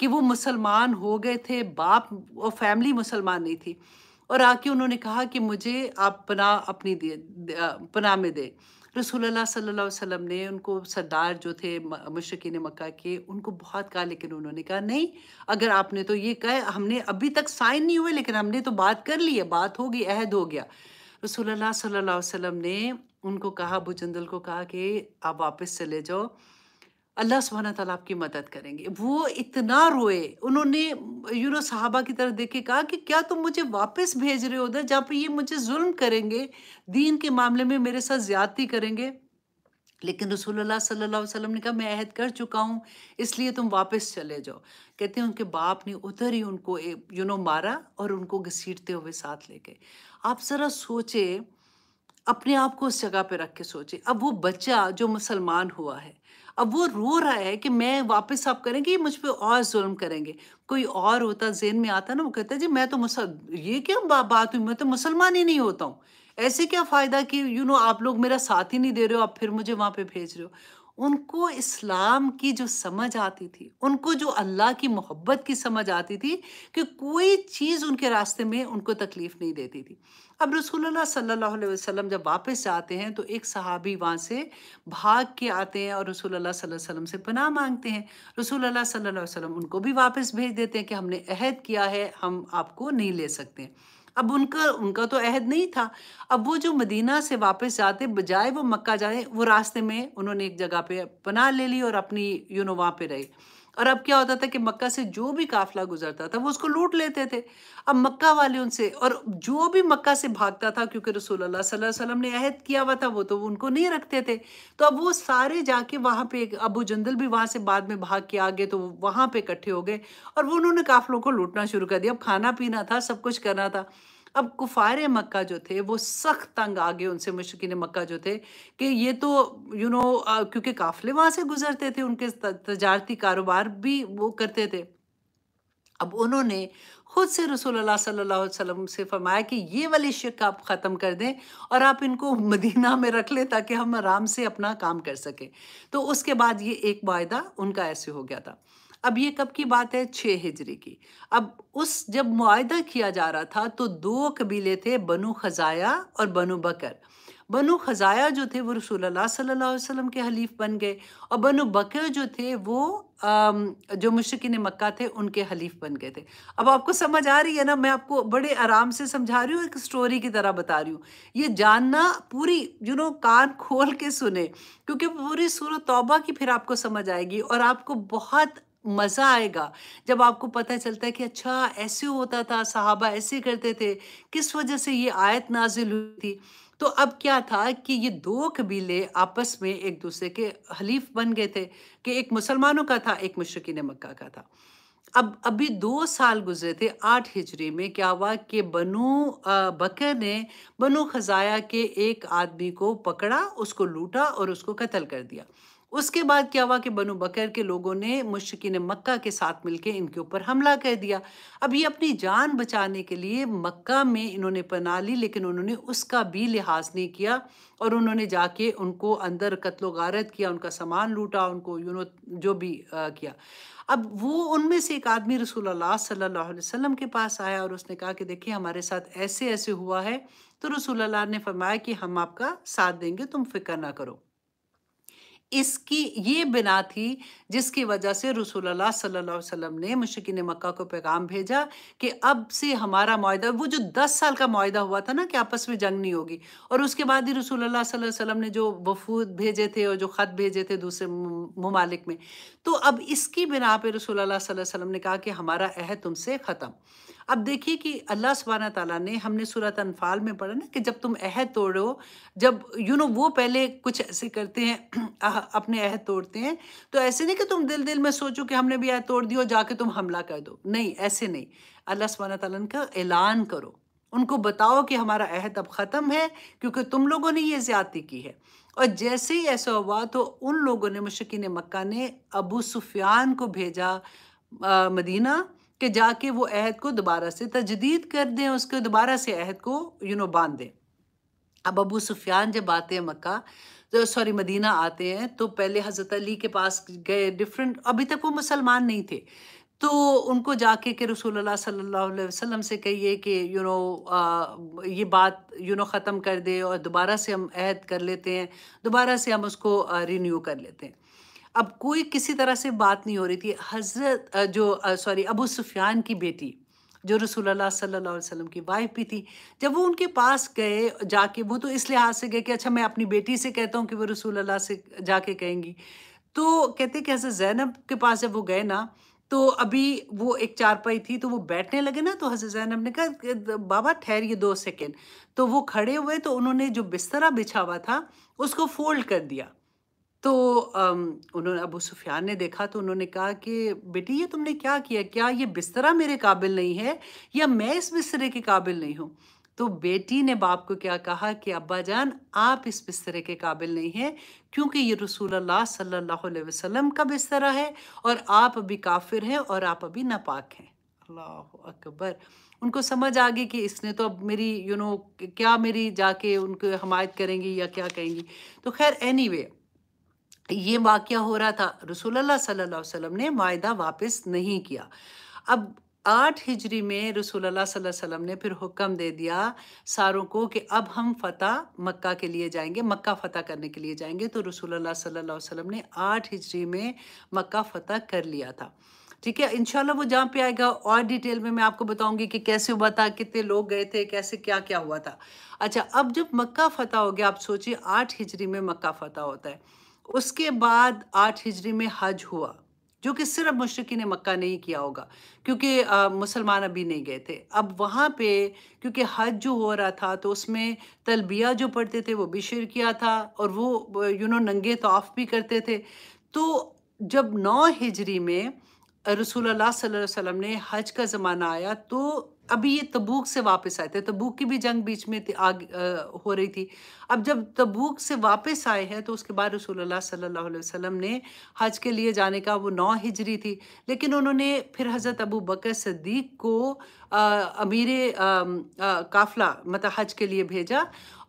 कि वो मुसलमान हो गए थे बाप और फैमिली मुसलमान नहीं थी और आके उन्होंने कहा कि मुझे आप पना अपनी दे, दे पना में दे रसूलुल्लाह सल्लल्लाहु अलैहि वसल्लम ने उनको सरदार जो थे मुशकिन मक्का के उनको बहुत कहा लेकिन उन्होंने कहा नहीं अगर आपने तो ये कहा हमने अभी तक साइन नहीं हुए लेकिन हमने तो बात कर ली है बात होगी अहद हो गया रसूलुल्लाह सल्लल्लाहु अलैहि वसल्लम ने उनको कहा अबू जंदल को कहा कि आप वापस चले जाओ अल्लाह सुबहाना तला आपकी मदद करेंगे वो इतना रोए उन्होंने यू नो साहबा की तरफ देख के कहा कि क्या तुम मुझे वापस भेज रहे हो उधर जहाँ पर ये मुझे जुल्म करेंगे दीन के मामले में मेरे साथ ज़्यादती करेंगे लेकिन रसूलुल्लाह सल्लल्लाहु अलैहि वसल्लम ने कहा मैं अहद कर चुका हूँ इसलिए तुम वापस चले जाओ कहते हैं उनके बाप ने उधर ही उनको यू नो मारा और उनको घसीटते हुए साथ ले गए आप ज़रा सोचे अपने आप को उस जगह पर रख के सोचे अब वो बच्चा जो मुसलमान हुआ है अब वो रो रहा है कि मैं वापस आप करेंगे ये मुझ पर और जुल्म करेंगे कोई और होता जेन में आता ना वो कहता है जी मैं तो मुसल ये क्या बा, बात हुई मैं तो मुसलमान ही नहीं होता हूँ ऐसे क्या फ़ायदा कि यू नो आप लोग मेरा साथ ही नहीं दे रहे हो आप फिर मुझे वहाँ पर भेज रहे हो उनको इस्लाम की जो समझ आती थी उनको जो अल्लाह की मोहब्बत की समझ आती थी कि कोई चीज़ उनके रास्ते में उनको तकलीफ़ नहीं देती थी अब रसूलुल्लाह सल्लल्लाहु अलैहि वसल्लम जब वापस जाते हैं तो एक सहाबी वहाँ से भाग के आते हैं और रसूलुल्लाह सल्लल्लाहु अलैहि वसल्लम से पनाह मांगते हैं रसूलुल्लाह सल्लल्लाहु अलैहि वसल्लम उनको भी वापस भेज देते हैं कि हमने अहद किया है हम आपको नहीं ले सकते अब उनका उनका तो अहद नहीं था अब वो जो मदीना से वापस जाते बजाय वो मक्का जाए वो रास्ते में उन्होंने एक जगह पर पनाह ले ली और अपनी यू नो वहाँ पर रही और अब क्या होता था कि मक्का से जो भी काफिला गुजरता था वो उसको लूट लेते थे अब मक्का वाले उनसे और जो भी मक्का से भागता था क्योंकि रसूल अल्लाह वसल्लम ने अहद किया हुआ था वो तो उनको नहीं रखते थे तो अब वो सारे जाके वहाँ पे अबू जंदल भी वहाँ से बाद में भाग के आ गए तो वहाँ पे इकट्ठे हो गए और वो उन्होंने काफिलों को लूटना शुरू कर दिया अब खाना पीना था सब कुछ करना था अब कुफार मक्का जो थे वो सख्त तंग आ गए उनसे मुश्किन मक्का जो थे कि ये तो यू नो क्योंकि काफिले वहाँ से गुजरते थे उनके तजारती कारोबार भी वो करते थे अब उन्होंने ख़ुद से रसूलुल्लाह सल्लल्लाहु अलैहि वसल्लम से फरमाया कि ये वाली शिक आप ख़त्म कर दें और आप इनको मदीना में रख लें ताकि हम आराम से अपना काम कर सकें तो उसके बाद ये एक वायदा उनका ऐसे हो गया था अब ये कब की बात है छः हिजरी की अब उस जब मुआदा किया जा रहा था तो दो कबीले थे बनु खजाया और बनु बकर बनु खजाया जो थे वो रसूलुल्लाह सल्लल्लाहु अलैहि वसल्लम के हलीफ बन गए और बनु बकर जो थे वो जो मुश्किन मक्का थे उनके हलीफ बन गए थे अब आपको समझ आ रही है ना मैं आपको बड़े आराम से समझा रही हूँ एक स्टोरी की तरह बता रही हूँ ये जानना पूरी यू नो कान खोल के सुने क्योंकि पूरी सूरत तौबा की फिर आपको समझ आएगी और आपको बहुत मज़ा आएगा जब आपको पता चलता है कि अच्छा ऐसे होता था साहबा ऐसे करते थे किस वजह से ये आयत नाजिल हुई थी तो अब क्या था कि ये दो कबीले आपस में एक दूसरे के हलीफ बन गए थे कि एक मुसलमानों का था एक मशरकिन मक्का का था अब अभी दो साल गुजरे थे आठ हिजरी में क्या हुआ कि बनु बकर ने बनु खजाया के एक आदमी को पकड़ा उसको लूटा और उसको कत्ल कर दिया उसके बाद क्या हुआ कि बनु बकर के लोगों ने मुश्किन मक्का के साथ मिलकर इनके ऊपर हमला कर दिया अब ये अपनी जान बचाने के लिए मक्का में इन्होंने पना ली लेकिन उन्होंने उसका भी लिहाज नहीं किया और उन्होंने जाके उनको अंदर कत्ल गारत किया उनका सामान लूटा उनको यूनो जो भी आ, किया अब वो उनमें से एक आदमी रसूल अल्लाह वसल्लम के पास आया और उसने कहा कि देखिए हमारे साथ ऐसे ऐसे हुआ है तो रसूल अल्लाह ने फरमाया कि हम आपका साथ देंगे तुम फिक्र ना करो इसकी ये बिना थी जिसकी वजह से रसूलुल्लाह सल्लल्लाहु अलैहि वसल्लम ने मुशकिन मक्का को पैगाम भेजा कि अब से हमारा माहा वो जो दस साल का माहा हुआ था ना कि आपस में जंग नहीं होगी और उसके बाद ही रसूलुल्लाह सल्लल्लाहु अलैहि वसल्लम ने जो वफूद भेजे थे और जो ख़त भेजे थे दूसरे ममालिक में तो अब इसकी बिना पर रसूलुल्लाह सल्लल्लाहु अलैहि वसल्लम ने कहा कि हमारा अहद तुमसे ख़त्म अब देखिए कि अल्लाह सुबहाना ताला ने हमने सूरत अनफाल में पढ़ा ना कि जब तुम अहद तोड़ो जब यू नो वो पहले कुछ ऐसे करते हैं अपने अहद तोड़ते हैं तो ऐसे नहीं कि तुम दिल दिल में सोचो कि हमने भी अहद तोड़ दिया जाके तुम हमला कर दो नहीं ऐसे नहीं अल्लाह सुबहाना ताला का ऐलान करो उनको बताओ कि हमारा अहद अब ख़त्म है क्योंकि तुम लोगों ने ये ज़्यादती की है और जैसे ही ऐसा हुआ तो उन लोगों ने मुश्किन मक्का ने अबू सुफियान को भेजा आ, मदीना कि जाके वो अहद को दोबारा से तजदीद कर दें उसको दोबारा से अहद को यू नो बांध दें अब अबू सुफियान जब आते हैं मक्का तो सॉरी मदीना आते हैं तो पहले हज़रत अली के पास गए डिफरेंट अभी तक वो मुसलमान नहीं थे तो उनको जाके के रसूलुल्लाह सल्लल्लाहु अलैहि वसल्लम से कहिए कि यू नो ये बात यू नो ख़त्म कर दे और दोबारा से हम अहद कर लेते हैं दोबारा से हम उसको रिन्यू कर लेते हैं अब कोई किसी तरह से बात नहीं हो रही थी हज़रत जो सॉरी अबू सुफियान की बेटी जो रसूलुल्लाह सल्लल्लाहु अलैहि वसल्लम की वाइफ भी थी जब वो उनके पास गए जाके वो तो इस लिहाज से गए कि अच्छा मैं अपनी बेटी से कहता हूँ कि वो अल्लाह से जाके कहेंगी तो कहते कि हज़रत जैनब के पास जब वो गए ना तो अभी वो एक चारपाई थी तो वो बैठने लगे ना तो हजरत जैनब ने कहा बाबा ठहरिए दो सेकेंड तो वो खड़े हुए तो उन्होंने जो बिस्तरा बिछा हुआ था उसको फोल्ड कर दिया तो उन्होंने अबू सुफियान ने देखा तो उन्होंने कहा कि बेटी ये तुमने क्या किया क्या ये बिस्तरा मेरे काबिल नहीं है या मैं इस बिस्तरे के काबिल नहीं हूँ तो बेटी ने बाप को क्या कहा कि अब्बा जान आप इस बिस्तरे के काबिल नहीं हैं क्योंकि ये रसूल अल्लाह सल्लल्लाहु अलैहि वसल्लम का बिस्तरा है और आप अभी काफिर हैं और आप अभी नापाक हैं अल्लाह अकबर उनको समझ आ गई कि इसने तो अब मेरी यू you नो know, क्या मेरी जाके उनको हमायत करेंगी या क्या कहेंगी तो खैर एनी anyway, ये वाक्य हो रहा था रसूलुल्लाह सल्लल्लाहु वसल्लम ने मायदा वापस नहीं किया अब आठ हिजरी में रसूलुल्लाह सल्लल्लाहु अलैहि वसल्लम ने फिर हुक्म दे दिया सारों को कि अब हम फतह मक्का के लिए जाएंगे मक्का फतह करने के लिए जाएंगे तो रसूलुल्लाह सल्लल्लाहु अलैहि वसल्लम ने आठ हिजरी में मक्का फतह कर लिया था ठीक है इनशाला वो जहाँ पे आएगा और डिटेल में मैं आपको बताऊंगी कि कैसे हुआ था कितने लोग गए थे कैसे क्या क्या हुआ था अच्छा अब जब मक्का फतह हो गया आप सोचिए आठ हिजरी में मक्का फतह होता है उसके बाद आठ हिजरी में हज हुआ जो कि सिर्फ ने मक्का नहीं किया होगा क्योंकि मुसलमान अभी नहीं गए थे अब वहाँ पे क्योंकि हज जो हो रहा था तो उसमें तलबिया जो पढ़ते थे वो भी शेर किया था और वो यू नो नंगे ऑफ़ भी करते थे तो जब नौ हिजरी में रसूल सल्लल्लाहु अलैहि वसल्लम ने हज का ज़माना आया तो अभी ये तबूक से वापस आए थे तबूक की भी जंग बीच में आग आ, हो रही थी अब जब तबूक से वापस आए हैं तो उसके बाद रसूलुल्लाह सल्लल्लाहु अलैहि वसल्लम ने हज के लिए जाने का वो नौ हिजरी थी लेकिन उन्होंने फिर हज़रत अबू बकर सद्दीक को अमीर काफला मतलब हज के लिए भेजा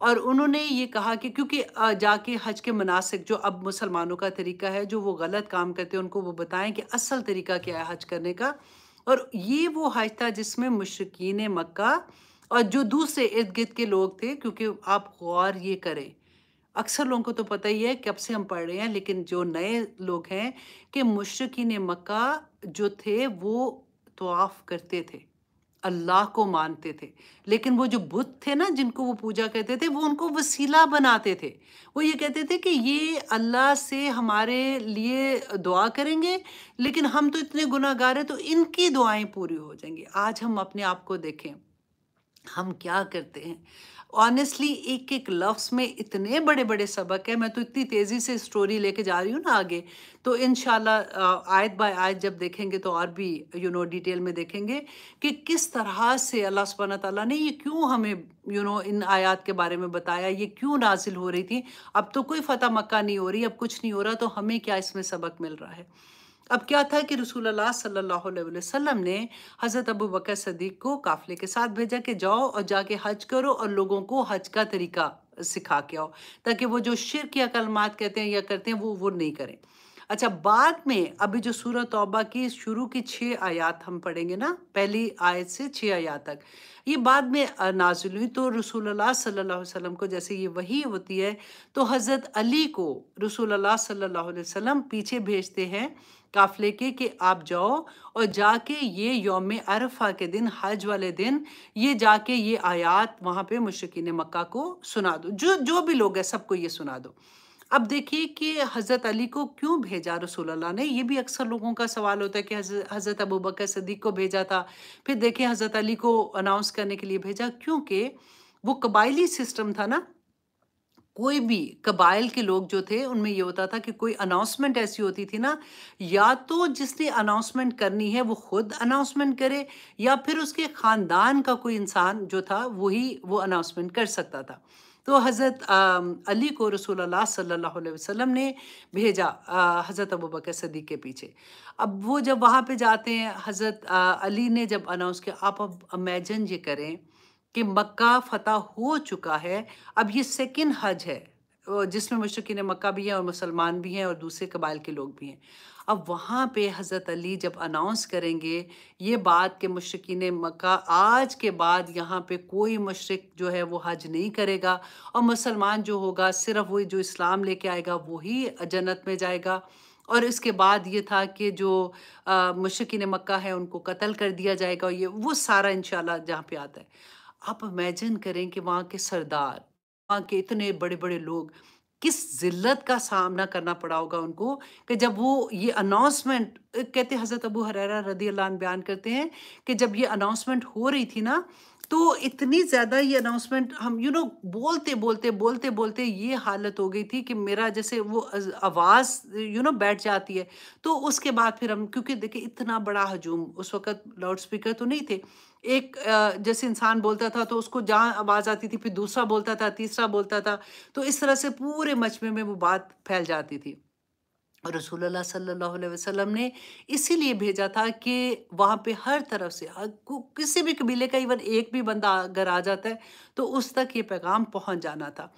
और उन्होंने ये कहा कि क्योंकि जाके हज के मनासिक जो अब मुसलमानों का तरीका है जो वो गलत काम करते हैं उनको वो बताएं कि असल तरीका क्या है हज करने का और ये वो हज था जिसमें मशरकिन मक्का और जो दूसरे इर्द गिर्द के लोग थे क्योंकि आप गौर ये करें अक्सर लोगों को तो पता ही है कब से हम पढ़ रहे हैं लेकिन जो नए लोग हैं कि मशरकिन मक्का जो थे वो तोाफ़ करते थे अल्लाह को मानते थे लेकिन वो जो बुद्ध थे ना जिनको वो पूजा कहते थे वो उनको वसीला बनाते थे वो ये कहते थे कि ये अल्लाह से हमारे लिए दुआ करेंगे लेकिन हम तो इतने गुनागार हैं तो इनकी दुआएं पूरी हो जाएंगी आज हम अपने आप को देखें हम क्या करते हैं ऑनेस्टली एक एक लफ्स में इतने बड़े बड़े सबक हैं मैं तो इतनी तेज़ी से स्टोरी लेके जा रही हूँ ना आगे तो इन आयत बाय आयत जब देखेंगे तो और भी यू नो डिटेल में देखेंगे कि किस तरह से अल्लाह सब ताला ने ये क्यों हमें यू नो इन आयात के बारे में बताया ये क्यों नाजिल हो रही थी अब तो कोई फतः मक्का नहीं हो रही अब कुछ नहीं हो रहा तो हमें क्या इसमें सबक मिल रहा है अब क्या था कि रसूलुल्लाह सल्लल्लाहु ने हज़रत अबू बकर सदीक को काफ़िले के साथ भेजा कि जाओ और जाके हज करो और लोगों को हज का तरीका सिखा के आओ ताकि वो जो शिरक या कलमात कहते हैं या करते हैं वो वो नहीं करें अच्छा बाद में अभी जो सूरह तौबा की शुरू की छः आयात हम पढ़ेंगे ना पहली आयत से छः आयात तक ये बाद में नाजुल हुई तो रसूलुल्लाह सल्लल्लाहु अलैहि वसल्लम को जैसे ये वही होती है तो हज़रत अली को रसूलुल्लाह सल्लल्लाहु अलैहि वसल्लम पीछे भेजते हैं काफिले के कि आप जाओ और जाके ये योम अरफा के दिन हज वाले दिन ये जाके ये आयात वहाँ पे मुश्किन मक्का को सुना दो जो जो भी लोग हैं सबको ये सुना दो अब देखिए कि हज़रत अली को क्यों भेजा रसोल्ला ने ये भी अक्सर लोगों का सवाल होता है कि हज़रत अबू बकर सदीक को भेजा था फिर देखिए हज़रत अली को अनाउंस करने के लिए भेजा क्योंकि वो कबायली सिस्टम था ना कोई भी कबाइल के लोग जो थे उनमें ये होता था कि कोई अनाउंसमेंट ऐसी होती थी ना या तो जिसने अनाउंसमेंट करनी है वो खुद अनाउंसमेंट करे या फिर उसके ख़ानदान का कोई इंसान जो था वही वो, वो अनाउंसमेंट कर सकता था तो हज़रत अली को रसूल सल्लल्लाहु अलैहि वसल्लम ने भेजा हज़रत अबू बकर सदीक के पीछे अब वो जब वहाँ पे जाते हैं हज़रत अली ने जब अनाउंस किया आप अब इमेजन ये करें कि मक्का फतह हो चुका है अब ये सेकेंड हज है जिसमें मशरकिन मक्का भी हैं और मुसलमान भी हैं और दूसरे कबाइल के लोग भी हैं अब वहाँ पे हज़रत अली जब अनाउंस करेंगे ये बात कि मशरकिन मक्का आज के बाद यहाँ पे कोई मशरक जो है वो हज नहीं करेगा और मुसलमान जो होगा सिर्फ वही जो इस्लाम लेके आएगा वही जन्नत में जाएगा और इसके बाद ये था कि जो मशकिन मक्का है उनको कत्ल कर दिया जाएगा ये वो सारा इन जहाँ पे आता है आप इमेजिन करें कि वहाँ के सरदार वहाँ के इतने बड़े बड़े लोग किस जिल्लत का सामना करना पड़ा होगा उनको कि जब वो ये अनाउंसमेंट कहते हज़रत अबू हर रदी अल्लाह बयान करते हैं कि जब ये अनाउंसमेंट हो रही थी ना तो इतनी ज़्यादा ये अनाउंसमेंट हम यू you नो know, बोलते बोलते बोलते बोलते ये हालत हो गई थी कि मेरा जैसे वो आवाज़ यू नो बैठ जाती है तो उसके बाद फिर हम क्योंकि देखिए इतना बड़ा हजूम उस वक्त लाउड स्पीकर तो नहीं थे एक जैसे इंसान बोलता था तो उसको जहाँ आवाज़ आती थी फिर दूसरा बोलता था तीसरा बोलता था तो इस तरह से पूरे मजमे में वो बात फैल जाती थी रसूलुल्लाह सल्लल्लाहु अलैहि वसल्लम ने इसीलिए भेजा था कि वहाँ पे हर तरफ से हाँ, किसी भी कबीले का इवन एक भी बंदा अगर आ जाता है तो उस तक ये पैगाम पहुँच जाना था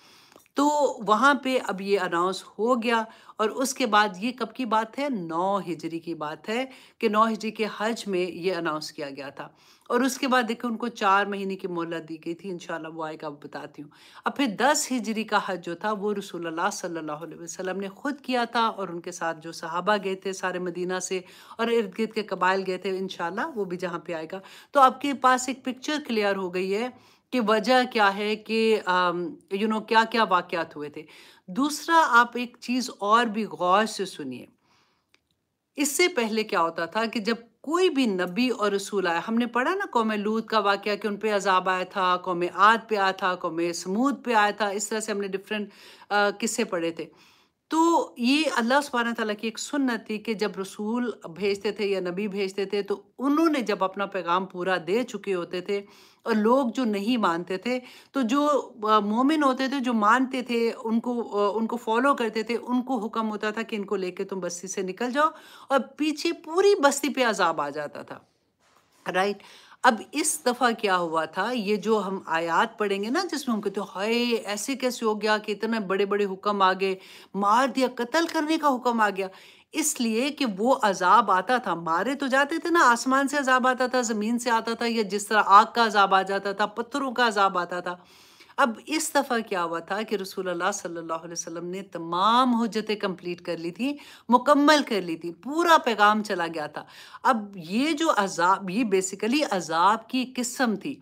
तो वहाँ पे अब ये अनाउंस हो गया और उसके बाद ये कब की बात है नौ हिजरी की बात है कि नौ हिजरी के हज में ये अनाउंस किया गया था और उसके बाद देखो उनको चार महीने की मोहलत दी गई थी इन वो आएगा बताती हूँ अब फिर दस हिजरी का हज जो था वो रसूलुल्लाह सल्लल्लाहु अलैहि वसल्लम ने खुद किया था और उनके साथ जो सहाबा गए थे सारे मदीना से और इर्द गिर्द के कबाइल गए थे इन वो भी जहाँ पर आएगा तो आपके पास एक पिक्चर क्लियर हो गई है कि वजह क्या है कि यू नो क्या क्या वाक़ात हुए थे दूसरा आप एक चीज़ और भी गौर से सुनिए इससे पहले क्या होता था कि जब कोई भी नबी और रसूल आया हमने पढ़ा ना कौम लूत का वाक़ कि उन पर अजाब आया था कौम आद पे आया था कौम समूद पे आया था इस तरह से हमने डिफरेंट किस्से पढ़े थे तो ये अल्लाह सुबहाना तला की एक सुन्नत थी कि जब रसूल भेजते थे या नबी भेजते थे तो उन्होंने जब अपना पैगाम पूरा दे चुके होते थे और लोग जो नहीं मानते थे तो जो मोमिन होते थे जो मानते थे उनको उनको फॉलो करते थे उनको हुक्म होता था कि इनको लेके तुम बस्ती से निकल जाओ और पीछे पूरी बस्ती पे अजाब आ जाता था राइट अब इस दफ़ा क्या हुआ था ये जो हम आयात पढ़ेंगे ना जिसमें हम कहते हो हाय ऐसे कैसे हो गया कि इतने बड़े बड़े हुक्म आ गए मार दिया कत्ल करने का हुक्म आ गया इसलिए कि वो अजाब आता था मारे तो जाते थे ना आसमान से अजाब आता था ज़मीन से आता था या जिस तरह आग का अजाब आ जाता था पत्थरों का अजाब आता था अब इस दफ़ा क्या हुआ था कि रसूल अल्लाह सल्लल्लाहु अलैहि वसल्लम ने तमाम हजतें कंप्लीट कर ली थी मुकम्मल कर ली थी पूरा पैगाम चला गया था अब ये जो अजाब ये बेसिकली अजाब की किस्म थी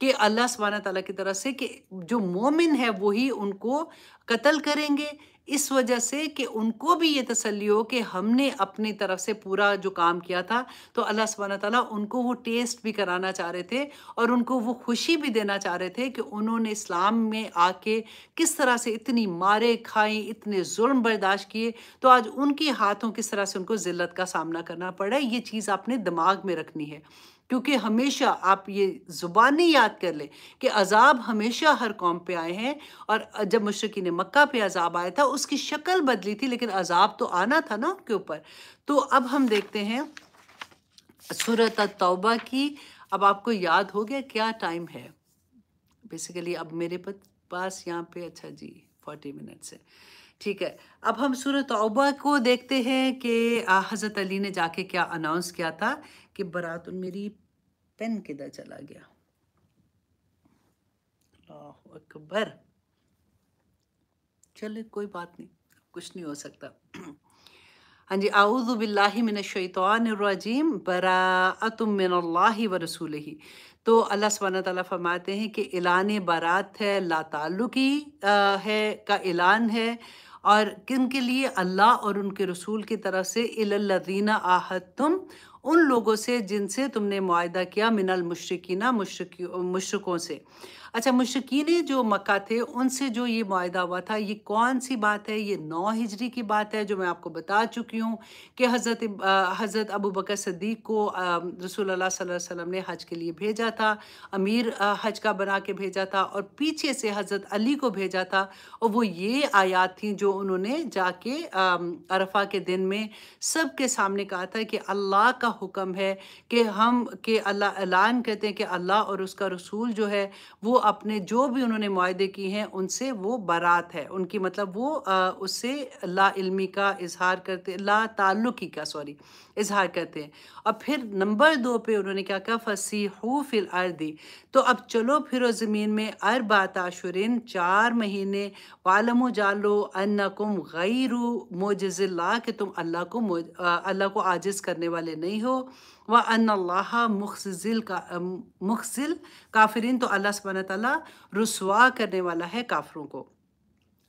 कि अल्लाह सुबहाना तला की तरफ से कि जो मोमिन है वही उनको कत्ल करेंगे इस वजह से कि उनको भी ये तसली हो कि हमने अपनी तरफ से पूरा जो काम किया था तो अल्लाह सुबहाना तला उनको वो टेस्ट भी कराना चाह रहे थे और उनको वो खुशी भी देना चाह रहे थे कि उन्होंने इस्लाम में आके किस तरह से इतनी मारे खाई इतने जुल्म बर्दाश्त किए तो आज उनके हाथों किस तरह से उनको ज़िल्लत का सामना करना पड़ा ये चीज़ आपने दिमाग में रखनी है क्योंकि हमेशा आप ये ज़ुबानी याद कर लें कि अजाब हमेशा हर कौम पे आए हैं और जब ने मक्का पे अजाब आया था उसकी शक्ल बदली थी लेकिन अजाब तो आना था ना उनके ऊपर तो अब हम देखते हैं सूरत तौबा की अब आपको याद हो गया क्या टाइम है बेसिकली अब मेरे पास यहाँ पे अच्छा जी फोर्टी मिनट्स है ठीक है अब हम सूरत तौबा को देखते हैं कि हज़रत अली ने जाके क्या अनाउंस किया था कि बरात मेरी पेन किदा चला गया अकबर चले कोई बात नहीं कुछ नहीं हो सकता हाँ जी आउज़बिल्लाशैतवानरजीम बरातमिन व रसूल ही तो अल्लाह सुबहाना ताली फरमाते हैं कि ऐलान बारात है लाताल्लुकी है का ऐलान है और किन के लिए अल्लाह और उनके रसूल की तरफ से इल्लदीना आहत तुम उन लोगों से जिनसे तुमने मुआदा किया मिनल मुशरकिन मुशरकों से अच्छा मुशकिन जो मक्का थे उनसे जो ये माहा हुआ था ये कौन सी बात है ये नौ हिजरी की बात है जो मैं आपको बता चुकी हूँ कि हज़रत हज़रत अबू बकर सदीक को रसूल अल्लाह वसम ने हज के लिए भेजा था अमीर हज का बना के भेजा था और पीछे से हज़रत अली को भेजा था और वो ये आयात थी जो उन्होंने जाके अरफा के दिन में सब के सामने कहा था कि अल्लाह का हुक्म है कि हम के अल्लाह ऐलान कहते हैं कि अल्लाह और उसका रसूल जो है वो अपने जो भी उन्होंने माहे किए हैं उनसे वो बारात है उनकी मतलब वो आ, उससे ला इल्मी का इजहार करते ला ताल्लुकी का सॉरी इजहार करते हैं और फिर नंबर दो पे उन्होंने क्या कहा फसी हु फिल अर्दी तो अब चलो फिर ज़मीन में अरबात आशुरिन चार महीने वालम जालो अन्नकुम गैरू मोजज़ल्ला के तुम अल्लाह को अल्लाह को आजिज़ करने वाले नहीं हो व अल्लाह मुखजिल का मुखजिल काफरीन तो अल्लाह सुबहाना तला करने वाला है काफरों को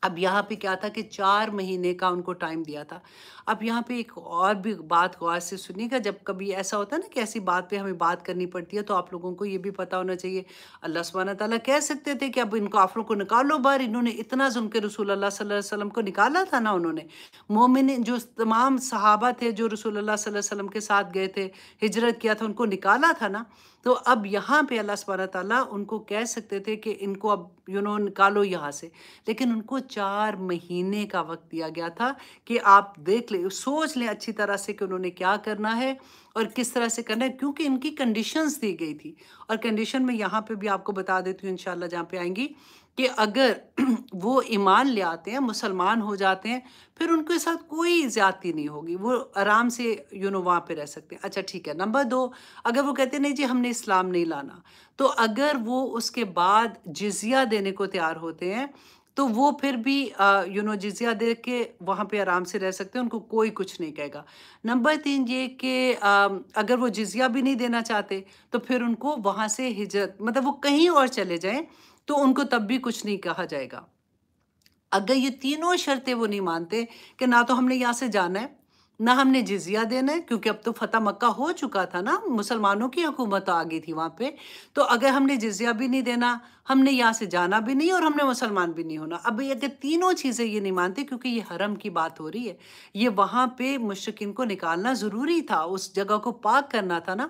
अब यहाँ पे क्या था कि चार महीने का उनको टाइम दिया था अब यहाँ पे एक और भी बात गौर से सुनिएगा जब कभी ऐसा होता है ना कि ऐसी बात पे हमें बात करनी पड़ती है तो आप लोगों को ये भी पता होना चाहिए अल्लाह सुबहाना तला कह सकते थे कि अब इन काफरों को निकालो बार इन्होंने इतना जुल्म के रसूल अल्लाह को निकाला था ना उन्होंने मोमिन जो तमाम सहाबा थे जो रसूल अल्लाह के साथ गए थे हिजरत किया था उनको निकाला था ना तो अब यहाँ पे अल्लाह सुबहाना तला उनको कह सकते थे कि इनको अब यू नो निकालो यहाँ से लेकिन उनको चार महीने का वक्त दिया गया था कि आप देख ले सोच लें अच्छी तरह से कि उन्होंने क्या करना है और किस तरह से करना है क्योंकि इनकी कंडीशंस दी गई थी और कंडीशन में यहाँ पे भी आपको बता देती हूँ इंशाल्लाह जहाँ पे आएंगी कि अगर वो ईमान ले आते हैं मुसलमान हो जाते हैं फिर उनके साथ कोई ज़्यादती नहीं होगी वो आराम से यू नो वहाँ पे रह सकते हैं अच्छा ठीक है नंबर दो अगर वो कहते नहीं जी हमने इस्लाम नहीं लाना तो अगर वो उसके बाद जजिया देने को तैयार होते हैं तो वो फिर भी यू नो जिजिया दे के वहाँ पे आराम से रह सकते हैं उनको कोई कुछ नहीं कहेगा नंबर तीन ये कि अगर वो जिजिया भी नहीं देना चाहते तो फिर उनको वहाँ से हिजरत मतलब वो कहीं और चले जाएं तो उनको तब भी कुछ नहीं कहा जाएगा अगर ये तीनों शर्तें वो नहीं मानते कि ना तो हमने यहाँ से जाना है ना हमने जिजिया देना है क्योंकि अब तो फतेह मक्का हो चुका था ना मुसलमानों की हुकूमत आ गई थी वहाँ पे तो अगर हमने जिजिया भी नहीं देना हमने यहाँ से जाना भी नहीं और हमने मुसलमान भी नहीं होना अब अगर तीनों चीज़ें ये नहीं मानते क्योंकि ये हरम की बात हो रही है ये वहाँ पे मुश्किन को निकालना ज़रूरी था उस जगह को पाक करना था ना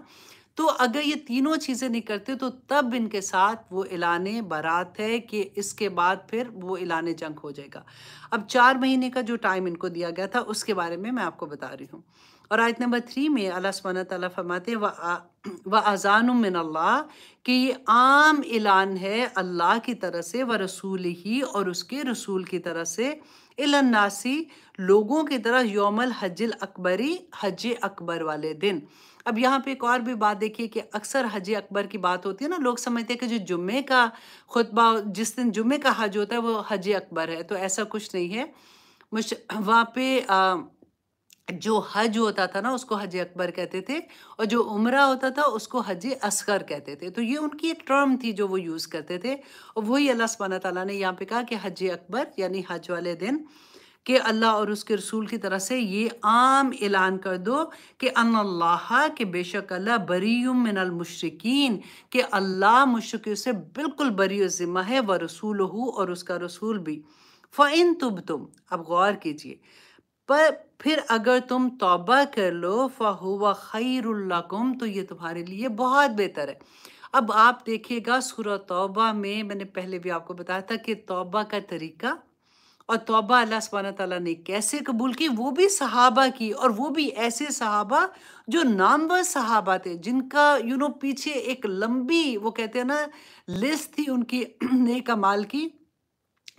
तो अगर ये तीनों चीज़ें नहीं करते तो तब इनके साथ वो एलान बारात है कि इसके बाद फिर वो एलान जंग हो जाएगा अब चार महीने का जो टाइम इनको दिया गया था उसके बारे में मैं आपको बता रही हूँ और आयत नंबर थ्री में अल्लाह सुबहाना ताला फरमाते व अजान मिन अल्लाह कि ये आम ऐलान है अल्लाह की तरह से व रसूल ही और उसके रसूल की तरह से इलानासी लोगों की तरह योमल हजल अकबरी हज अकबर वाले दिन अब यहाँ पे एक और भी बात देखिए कि अक्सर हज अकबर की बात होती है ना लोग समझते हैं कि जो जुम्मे का खुतबा जिस दिन जुम्मे का हज होता है वो हज अकबर है तो ऐसा कुछ नहीं है मुझ वहाँ पे आ, जो हज होता था ना उसको हज अकबर कहते थे और जो उम्र होता था उसको हज असगर कहते थे तो ये उनकी एक टर्म थी जो वो यूज़ करते थे और वही अल्लाह सुबहाना तला ने यहाँ पे कहा कि हज अकबर यानी हज वाले दिन कि अल्लाह और उसके रसूल की तरह से ये आम ऐलान कर दो कि अल्लाह के बेशक अल्लाह बरीमिनल मुशरकिन के अल्लाह मुशरक से बिल्कुल बरी ज़िम्मा है व रसूल हो और उसका रसूल भी फ़ैन तुब तुम अब गौर कीजिए पर फिर अगर तुम तौबा कर लो फ़ाह ख़ैरकुम तो ये तुम्हारे लिए बहुत बेहतर है अब आप देखिएगा सूर तौबा में मैंने पहले भी आपको बताया था कि तौबा का तरीका और तोबा अल्लाह सुबहान तला ने कैसे कबूल की वो भी सहाबा की और वो भी ऐसे सहाबा जो नामवर सहाबा थे जिनका यू नो पीछे एक लंबी वो कहते हैं ना लिस्ट थी उनकी नेक अमाल की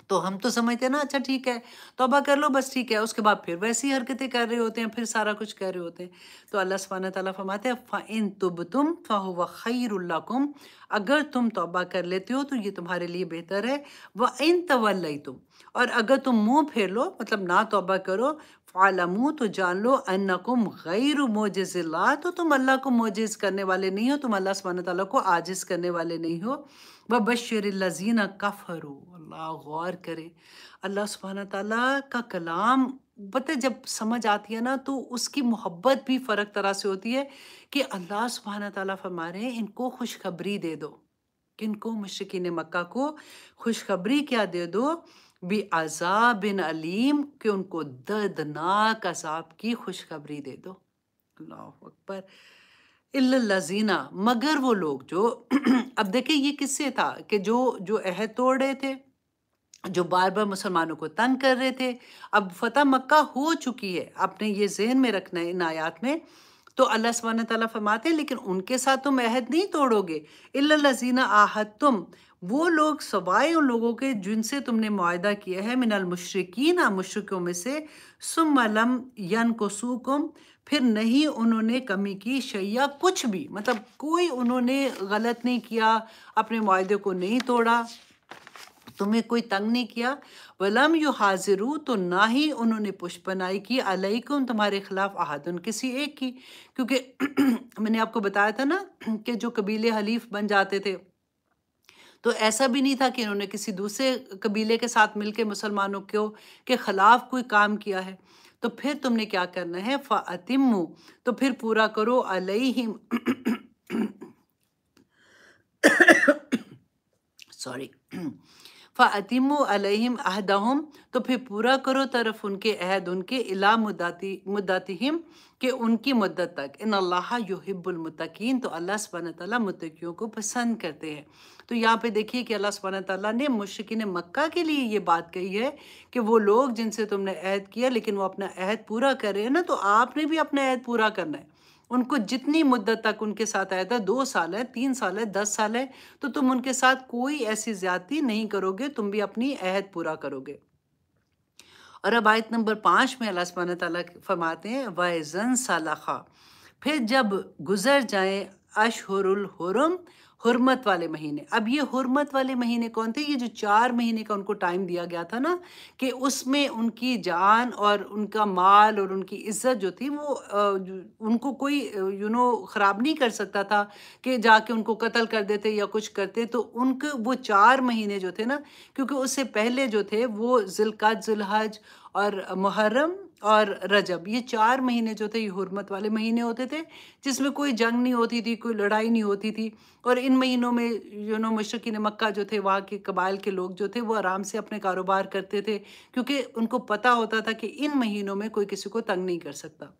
तो हम तो समझते हैं ना अच्छा ठीक है तोबा कर लो बस ठीक है उसके बाद फिर वैसी हरकतें कर रहे होते हैं फिर सारा कुछ कर रहे होते हैं तो अल्लाह सुबहाना तला फरमाते हैं इन तुब तुम फ़ाहुव खैरुल्लाकुम अगर तुम तोबा कर लेते हो तो ये तुम्हारे लिए बेहतर है व इन तवल तुम और अगर तुम मुँह फेर लो मतलब ना तोबा करो फ़ालमू तो जान लो अन्नकुम गैर मोजिज़िल्ला तो तुम अल्लाह को मोजिज़ करने वाले नहीं हो तुम अल्लाह सुबहाना ताली को आजिज़ करने वाले नहीं हो बबशर लजीना कफ़रू अल्लाह गौर करे अल्लाह सुबहाना ताला का कलाम पता जब समझ आती है ना तो उसकी मोहब्बत भी फ़र्क तरह से होती है कि अल्लाह सुबहाना ताला फरमा रहे हैं इनको खुशखबरी दे दो किन को मशरकिन मक्का को खुशखबरी क्या दे दो बे बिन अलीम के उनको दर्दनाक अजाब की खुशखबरी दे दो अल्लाह अकबर इल्लजीना मगर वो लोग जो अब देखें ये किससे था कि जो जो अहद तोड़ रहे थे जो बार बार मुसलमानों को तंग कर रहे थे अब फतह मक्का हो चुकी है आपने ये जहन में रखना है इन आयात में तो अल्लाह सुबहान ताली फरमाते हैं लेकिन उनके साथ तुम अहद नहीं तोड़ोगे इल्लजीना आहद तुम वो लोग सवाए उन लोगों के जिनसे तुमने मुआदा किया है मिनल मुशरकिन मुशरक़ों में से सुम लम यन को फिर नहीं उन्होंने कमी की शैया कुछ भी मतलब कोई उन्होंने गलत नहीं किया अपने मुआदे को नहीं तोड़ा तुम्हें कोई तंग नहीं किया वलम हाजिर हाजिरू तो ना ही उन्होंने पुष्पनाई की अलैकुम तुम्हारे खिलाफ आहदन किसी एक की क्योंकि मैंने आपको बताया था ना कि जो कबीले हलीफ बन जाते थे तो ऐसा भी नहीं था कि इन्होंने किसी दूसरे कबीले के साथ मिलके मुसलमानों को के ख़िलाफ़ कोई काम किया है तो फिर तुमने क्या करना है फ़ातिमु तो फिर पूरा करो अलहिम सॉरी फ़तिम अलहिम अहदहम तो फिर पूरा करो तरफ उनके अहद उनके इला मुद्दाती मुद्दातिम के उनकी मदद तक इन अल्लाह युहिब्बुलमतकीन तो अल्लाह सुबहान ताली मतकियों को पसंद करते हैं तो यहाँ पे देखिए कि अल्लाह सुबहान ताली ने मुश्किन मक्का के लिए ये बात कही है कि वो लोग जिनसे तुमने अहद किया लेकिन वो अपना अहद पूरा कर रहे हैं ना तो आपने भी अपना अहद पूरा करना है उनको जितनी मुद्दत तक उनके साथ आया था दो साल है तीन साल है दस साल है तो तुम उनके साथ कोई ऐसी ज्यादती नहीं करोगे तुम भी अपनी अहद पूरा करोगे और अब आयत नंबर पाँच में अल्लाह ताला फरमाते हैं वायजन सालाखा फिर जब गुजर जाए अशहरुल हुरम हुरमत वाले महीने अब ये हुरमत वाले महीने कौन थे ये जो चार महीने का उनको टाइम दिया गया था ना कि उसमें उनकी जान और उनका माल और उनकी इज्जत जो थी वो उनको कोई यू नो ख़राब नहीं कर सकता था कि जाके उनको कत्ल कर देते या कुछ करते तो उनके वो चार महीने जो थे ना क्योंकि उससे पहले जो थे वो जिलकात जुलहज और मुहर्रम और रजब ये चार महीने जो थे ये हरमत वाले महीने होते थे जिसमें कोई जंग नहीं होती थी कोई लड़ाई नहीं होती थी और इन महीनों में यू नो ने मक्का जो थे वहाँ के कबाइल के लोग जो थे वो आराम से अपने कारोबार करते थे क्योंकि उनको पता होता था कि इन महीनों में कोई किसी को तंग नहीं कर सकता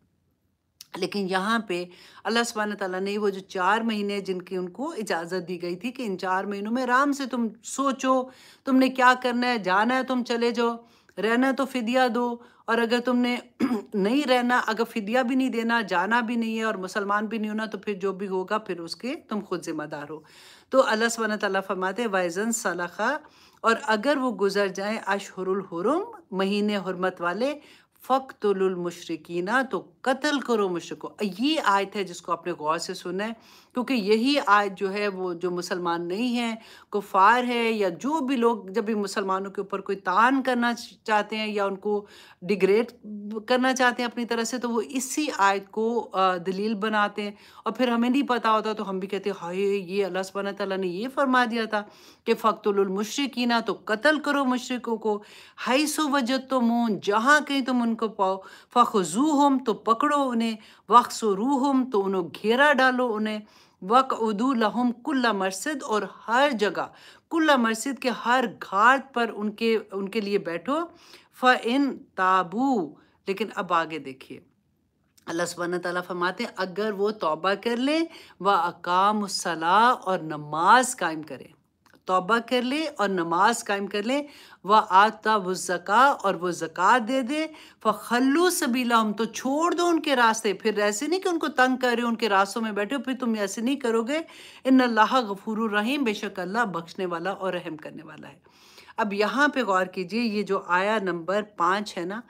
लेकिन यहाँ पे अल्लाह सुबहान तला ने वो जो चार महीने जिनकी उनको इजाज़त दी गई थी कि इन चार महीनों में आराम से तुम सोचो तुमने क्या करना है जाना है तुम चले जाओ रहना तो फिदिया दो और अगर तुमने नहीं रहना अगर फिदिया भी नहीं देना जाना भी नहीं है और मुसलमान भी नहीं होना तो फिर जो भी होगा फिर उसके तुम खुद जिम्मेदार हो तो अल्लाह सबन तला फरमाते वाइजन सलाखा और अगर वो गुजर जाए अशहरुल हुरम महीने हरमत वाले फ़क्तुल तो कत्ल करो मुशरको ये आयत है जिसको आपने गौर से सुना है क्योंकि यही आज जो है वो जो मुसलमान नहीं हैं कुफार है या जो भी लोग जब भी मुसलमानों के ऊपर कोई तान करना चाहते हैं या उनको डिग्रेड करना चाहते हैं अपनी तरह से तो वो इसी आयत को दलील बनाते हैं और फिर हमें नहीं पता होता तो हम भी कहते हैं हाय ये अल्लाह सब तला ने ये फरमा दिया था कि ना तो कत्ल करो मशरक़ों को हई सो वजत तो मोन जहाँ कहीं तुम उनको पाओ फ़ख़ू हम तो पकड़ो उन्हें वक्सो रू हम तो उन्हों घेरा डालो उन्हें वक उदू लहम कुल्ला मस्जिद और हर जगह कुल्ला मस्जिद के हर घाट पर उनके उनके लिए बैठो फ़ इन ताबू लेकिन अब आगे देखिए अल्लाह सुबहाना ताला फरमाते हैं अगर वो तौबा कर लें व अकाम सलाह और नमाज कायम करें तोबा कर ले और नमाज कायम कर ले वह आता वो ज़क़ा और वो जक़ात दे दे फ़लू सबीला हम तो छोड़ दो उनके रास्ते फिर ऐसे नहीं कि उनको तंग कर रहे हो उनके रास्तों में बैठे हो फिर तुम ऐसे नहीं करोगे इन अल्लाह गफूर रहीम बेशक अल्लाह बख्शने वाला और रहम करने वाला है अब यहाँ पे गौर कीजिए ये जो आया नंबर पाँच है ना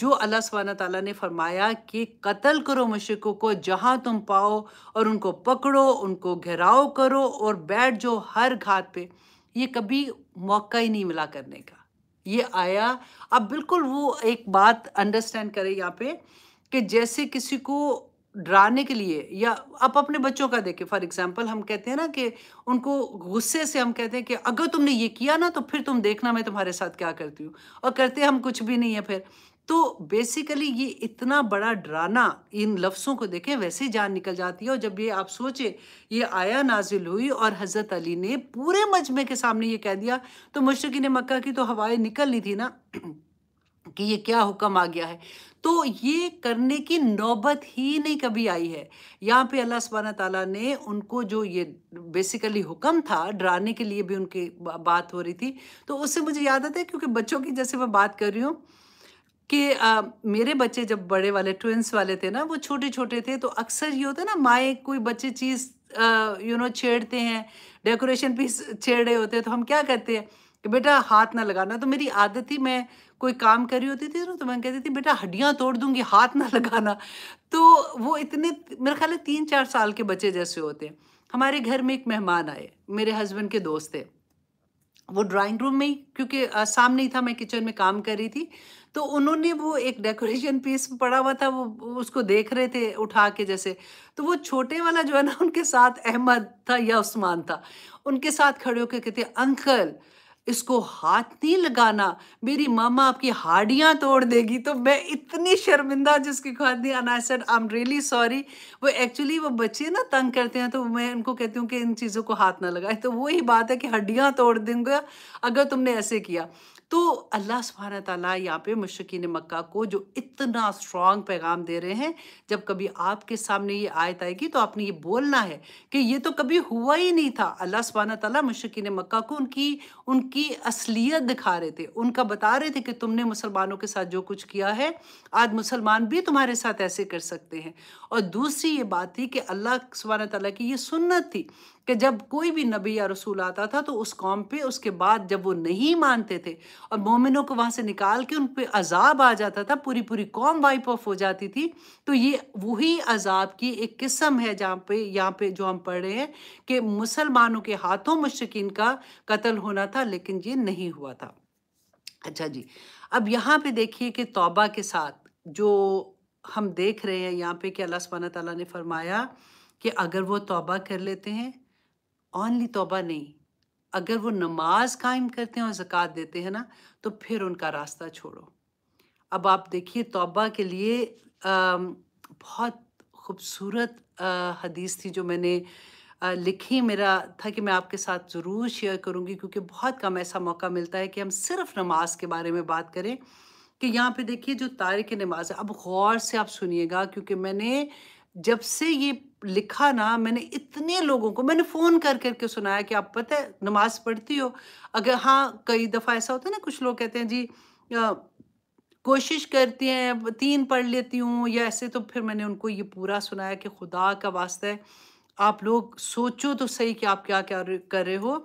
जो अल्लाह सवाना तला ने फरमाया कि कत्ल करो मशकों को जहाँ तुम पाओ और उनको पकड़ो उनको घेराव करो और बैठ जाओ हर घात पे ये कभी मौका ही नहीं मिला करने का ये आया अब बिल्कुल वो एक बात अंडरस्टैंड करें यहाँ पे कि जैसे किसी को डराने के लिए या आप अपने बच्चों का देखें फॉर एग्जांपल हम कहते हैं ना कि उनको गुस्से से हम कहते हैं कि अगर तुमने ये किया ना तो फिर तुम देखना मैं तुम्हारे साथ क्या करती हूँ और करते हम कुछ भी नहीं है फिर तो बेसिकली ये इतना बड़ा डराना इन लफ्ज़ों को देखें वैसे जान निकल जाती है और जब ये आप सोचें ये आया नाजिल हुई और हज़रत अली ने पूरे मजमे के सामने ये कह दिया तो मुश्किन मक्का की तो हवाएं निकल थी ना कि ये क्या हुक्म आ गया है तो ये करने की नौबत ही नहीं कभी आई है यहाँ पे अल्लाह सुबहाना ताला ने उनको जो ये बेसिकली हुक्म था डराने के लिए भी उनकी बात हो रही थी तो उससे मुझे याद आता है क्योंकि बच्चों की जैसे मैं बात कर रही हूँ कि आ, मेरे बच्चे जब बड़े वाले ट्विंस वाले थे ना वो छोटे छोटे थे तो अक्सर ये होता है ना माए कोई बच्चे चीज़ यू नो छेड़ते हैं डेकोरेशन पीस छेड़ रहे होते हैं तो हम क्या करते हैं कि बेटा हाथ ना लगाना तो मेरी आदत थी मैं कोई काम कर रही होती थी ना तो मैं कहती थी बेटा हड्डियाँ तोड़ दूंगी हाथ ना लगाना तो वो इतने मेरे ख्याल है तीन चार साल के बच्चे जैसे होते हैं हमारे घर में एक मेहमान आए मेरे हस्बैंड के दोस्त थे वो ड्राइंग रूम में ही क्योंकि सामने ही था मैं किचन में काम कर रही थी तो उन्होंने वो एक डेकोरेशन पीस पड़ा हुआ था वो उसको देख रहे थे उठा के जैसे तो वो छोटे वाला जो है ना उनके साथ अहमद था या उस्मान था उनके साथ खड़े होकर कहते अंकल इसको हाथ नहीं लगाना मेरी मामा आपकी हाडियाँ तोड़ देगी तो मैं इतनी शर्मिंदा जिसकी खादी आना said I am really sorry वो एक्चुअली वो बच्चे ना तंग करते हैं तो मैं उनको कहती हूँ कि इन चीज़ों को हाथ ना लगाए तो वही बात है कि हड्डियाँ तोड़ देंगे अगर तुमने ऐसे किया तो अल्लाह सुबहान तला यहाँ पे मशकिन मक्का को जो इतना स्ट्रॉन्ग पैगाम दे रहे हैं जब कभी आपके सामने ये आयत आएगी तो आपने ये बोलना है कि ये तो कभी हुआ ही नहीं था अल्लाह सुबहाना तला मशकिन मक्का को उनकी उनकी असलियत दिखा रहे थे उनका बता रहे थे कि तुमने मुसलमानों के साथ जो कुछ किया है आज मुसलमान भी तुम्हारे साथ ऐसे कर सकते हैं और दूसरी ये बात थी कि अल्लाह सुबहाना तला की ये सुन्नत थी कि जब कोई भी नबी या रसूल आता था तो उस कौम पे उसके बाद जब वो नहीं मानते थे और मोमिनों को वहाँ से निकाल के उन पर अजाब आ जाता था पूरी पूरी कौम वाइप ऑफ हो जाती थी तो ये वही अजाब की एक किस्म है जहाँ पे यहाँ पे जो हम पढ़ रहे हैं कि मुसलमानों के हाथों मुश्किन का कत्ल होना था लेकिन ये नहीं हुआ था अच्छा जी अब यहाँ पर देखिए कि तोबा के साथ जो हम देख रहे हैं यहाँ पे कि अल्लाह सुबहाना तला ने फरमाया कि अगर वो तोबा कर लेते हैं ऑनली तोबा नहीं अगर वो नमाज कायम करते हैं और ज़क़़त देते हैं ना तो फिर उनका रास्ता छोड़ो अब आप देखिए तोबा के लिए आ, बहुत खूबसूरत हदीस थी जो मैंने लिखी मेरा था कि मैं आपके साथ ज़रूर शेयर करूँगी क्योंकि बहुत कम ऐसा मौका मिलता है कि हम सिर्फ नमाज के बारे में बात करें कि यहाँ पे देखिए जो तारिक नमाज है अब गौर से आप सुनिएगा क्योंकि मैंने जब से ये लिखा ना मैंने इतने लोगों को मैंने फ़ोन कर करके सुनाया कि आप पता है नमाज पढ़ती हो अगर हाँ कई दफ़ा ऐसा होता है ना कुछ लोग कहते हैं जी आ, कोशिश करती हैं तीन पढ़ लेती हूँ या ऐसे तो फिर मैंने उनको ये पूरा सुनाया कि खुदा का वास्ता है आप लोग सोचो तो सही कि आप क्या क्या कर रहे हो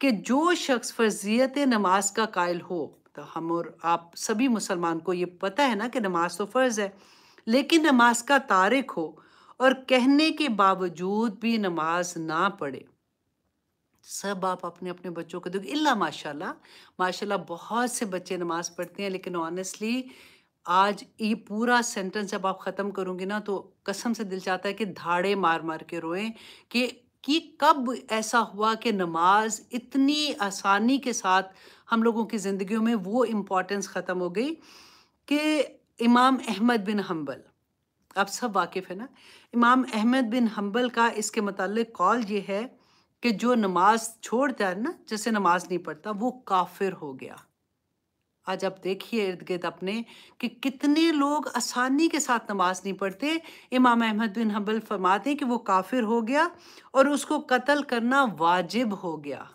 कि जो शख्स फर्जियत नमाज का कायल हो तो हम और आप सभी मुसलमान को ये पता है ना कि नमाज तो फ़र्ज़ है लेकिन नमाज का तारिक हो और कहने के बावजूद भी नमाज ना पढ़े सब आप अपने अपने बच्चों को देखो इल्ला माशाल्लाह माशाल्लाह बहुत से बच्चे नमाज पढ़ते हैं लेकिन ऑनेस्टली आज ये पूरा सेंटेंस जब आप ख़त्म करूँगी ना तो कसम से दिल चाहता है कि धाड़े मार मार के रोएं कि कि कब ऐसा हुआ कि नमाज इतनी आसानी के साथ हम लोगों की ज़िंदगियों में वो इम्पोर्टेंस ख़त्म हो गई कि इमाम अहमद बिन हम्बल आप सब वाकिफ़ है ना इमाम अहमद बिन हम्बल का इसके मतलब कॉल ये है कि जो नमाज छोड़ता है ना जैसे नमाज नहीं पढ़ता वो काफिर हो गया आज आप देखिए इर्द गिर्द अपने कि कितने लोग आसानी के साथ नमाज नहीं पढ़ते इमाम अहमद बिन हम्बल फरमाते हैं कि वो काफिर हो गया और उसको कत्ल करना वाजिब हो गया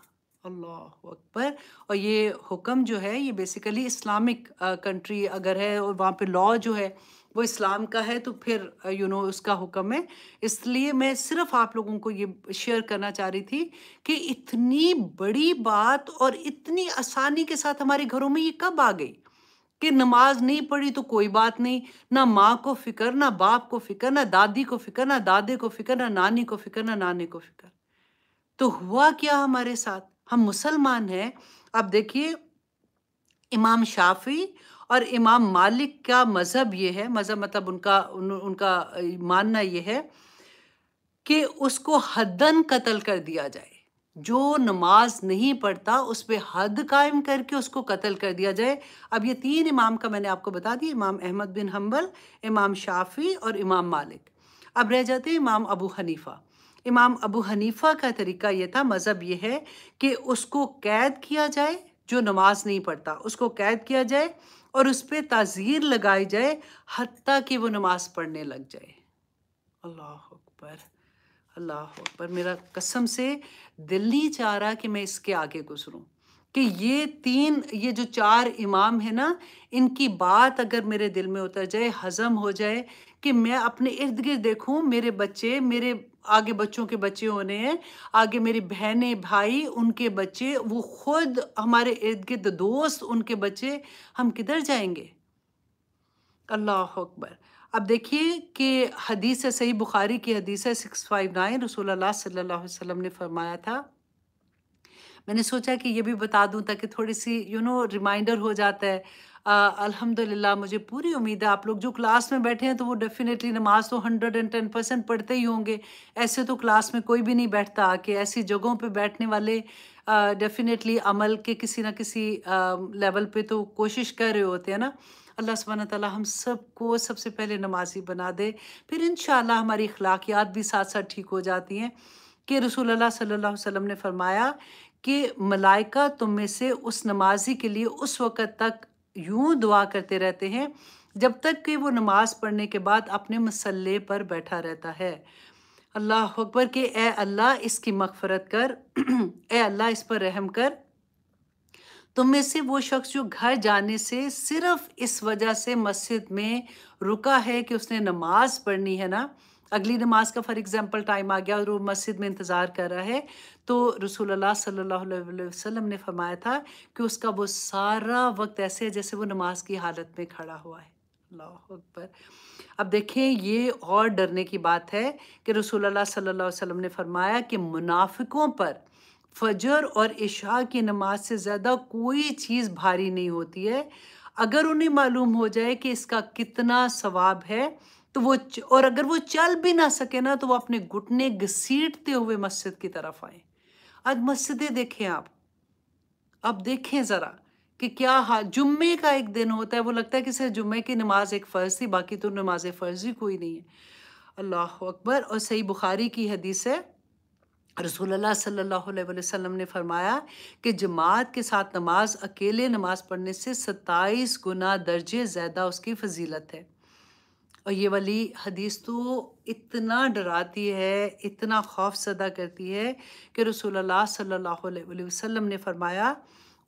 अल्लाह अकबर और ये हुक्म जो है ये बेसिकली इस्लामिक कंट्री अगर है और वहाँ पे लॉ जो है वो इस्लाम का है तो फिर यू uh, नो उसका हुक्म है इसलिए मैं सिर्फ आप लोगों को ये शेयर करना चाह रही थी कि इतनी बड़ी बात और इतनी आसानी के साथ हमारे घरों में ये कब आ गई कि नमाज नहीं पढ़ी तो कोई बात नहीं ना माँ को फिक्र ना बाप को फिक्र ना दादी को फिक्र ना दादे को फिक्र ना नानी को फिक्र ना नानी को फिक्र तो हुआ क्या हमारे साथ हम मुसलमान हैं अब देखिए इमाम शाफी और इमाम मालिक का मज़हब ये है मज़हब मतलब उनका उन, उनका मानना ये है कि उसको हदन कत्ल कर दिया जाए जो नमाज नहीं पढ़ता उस पर हद कायम करके उसको कत्ल कर दिया जाए अब ये तीन इमाम का मैंने आपको बता दिया इमाम अहमद बिन हम्बल इमाम शाफी और इमाम मालिक अब रह जाते हैं इमाम अबू हनीफ़ा इमाम अबू हनीफा का तरीका यह था मज़हब यह है कि उसको कैद किया जाए जो नमाज नहीं पढ़ता उसको कैद किया जाए और उस पर ताज़ीर लगाई जाए हती कि वो नमाज पढ़ने लग जाए अल्लाह अकबर अल्लाह अकबर मेरा कसम से दिल नहीं चाह रहा कि मैं इसके आगे गुजरूँ कि ये तीन ये जो चार इमाम है ना इनकी बात अगर मेरे दिल में उतर जाए हज़म हो जाए कि मैं अपने इर्द गिर्द देखूँ मेरे बच्चे मेरे आगे बच्चों के बच्चे होने हैं आगे मेरी बहनें भाई उनके बच्चे वो खुद हमारे इर्द गिर्द दोस्त उनके बच्चे हम किधर जाएंगे अल्लाह अकबर अब देखिए कि हदीस है सही बुखारी की हदीस है सिक्स फाइव नाइन रसोल्ला सल्ला ने फरमाया था मैंने सोचा कि ये भी बता दूं ताकि थोड़ी सी यू नो रिमाइंडर हो जाता है अल्हम्दुलिल्लाह मुझे पूरी उम्मीद है आप लोग जो क्लास में बैठे हैं तो वो डेफिनेटली नमाज तो हंड्रेड एंड टेन परसेंट पढ़ते ही होंगे ऐसे तो क्लास में कोई भी नहीं बैठता आके ऐसी जगहों पे बैठने वाले डेफिनेटली अमल के किसी ना किसी लेवल पे तो कोशिश कर रहे होते हैं ना अल्लाह सुबहाना ताली हम सबको सबसे पहले नमाजी बना दे फिर इन हमारी अखलाकियात भी साथ साथ ठीक हो जाती हैं कि रसूल अल्लाह सल्लल्लाहु अलैहि वसल्लम ने फरमाया कि मलाइका तुम में से उस नमाजी के लिए उस वक़्त तक यूं दुआ करते रहते हैं जब तक कि वो नमाज पढ़ने के बाद अपने मसल्ले पर बैठा रहता है अल्लाह अकबर के ए अल्लाह इसकी मगफरत कर ए अल्लाह इस पर रहम कर तुम में से वो शख्स जो घर जाने से सिर्फ इस वजह से मस्जिद में रुका है कि उसने नमाज पढ़नी है ना अगली नमाज का फ़ॉर एग्ज़ाम्पल टाइम आ गया और वो मस्जिद में इंतज़ार कर रहा है तो रसूलुल्लाह सल्लल्लाहु अलैहि वसल्लम ने फरमाया था कि उसका वो सारा वक्त ऐसे है जैसे वो नमाज की हालत में खड़ा हुआ है अल्लाह अकबर अब देखें ये और डरने की बात है कि रसूलुल्लाह सल्लल्लाहु अलैहि वसल्लम ने फरमाया कि मुनाफिकों पर फजर और इशा की नमाज से ज़्यादा कोई चीज़ भारी नहीं होती है अगर उन्हें मालूम हो जाए कि इसका कितना सवाब है तो वो और अगर वो चल भी ना सके ना तो वो अपने घुटने घसीटते हुए मस्जिद की तरफ आए आज मस्जिदें देखें आप अब देखें ज़रा कि क्या हाल जुम्मे का एक दिन होता है वो लगता है कि सर जुम्मे की नमाज एक फ़र्ज़ थी बाकी तो नमाज फ़र्ज़ ही कोई नहीं है अल्लाह अकबर और सही बुखारी की हदीस है रसूलुल्लाह सल्लल्लाहु अलैहि वसल्लम ने फरमाया कि जमात के साथ नमाज अकेले नमाज पढ़ने से सत्ताईस गुना दर्जे ज़्यादा उसकी फजीलत है और ये वाली हदीस तो इतना डराती है इतना खौफ सदा करती है कि रसूलुल्लाह सल्लल्लाहु अलैहि वसल्लम ने फरमाया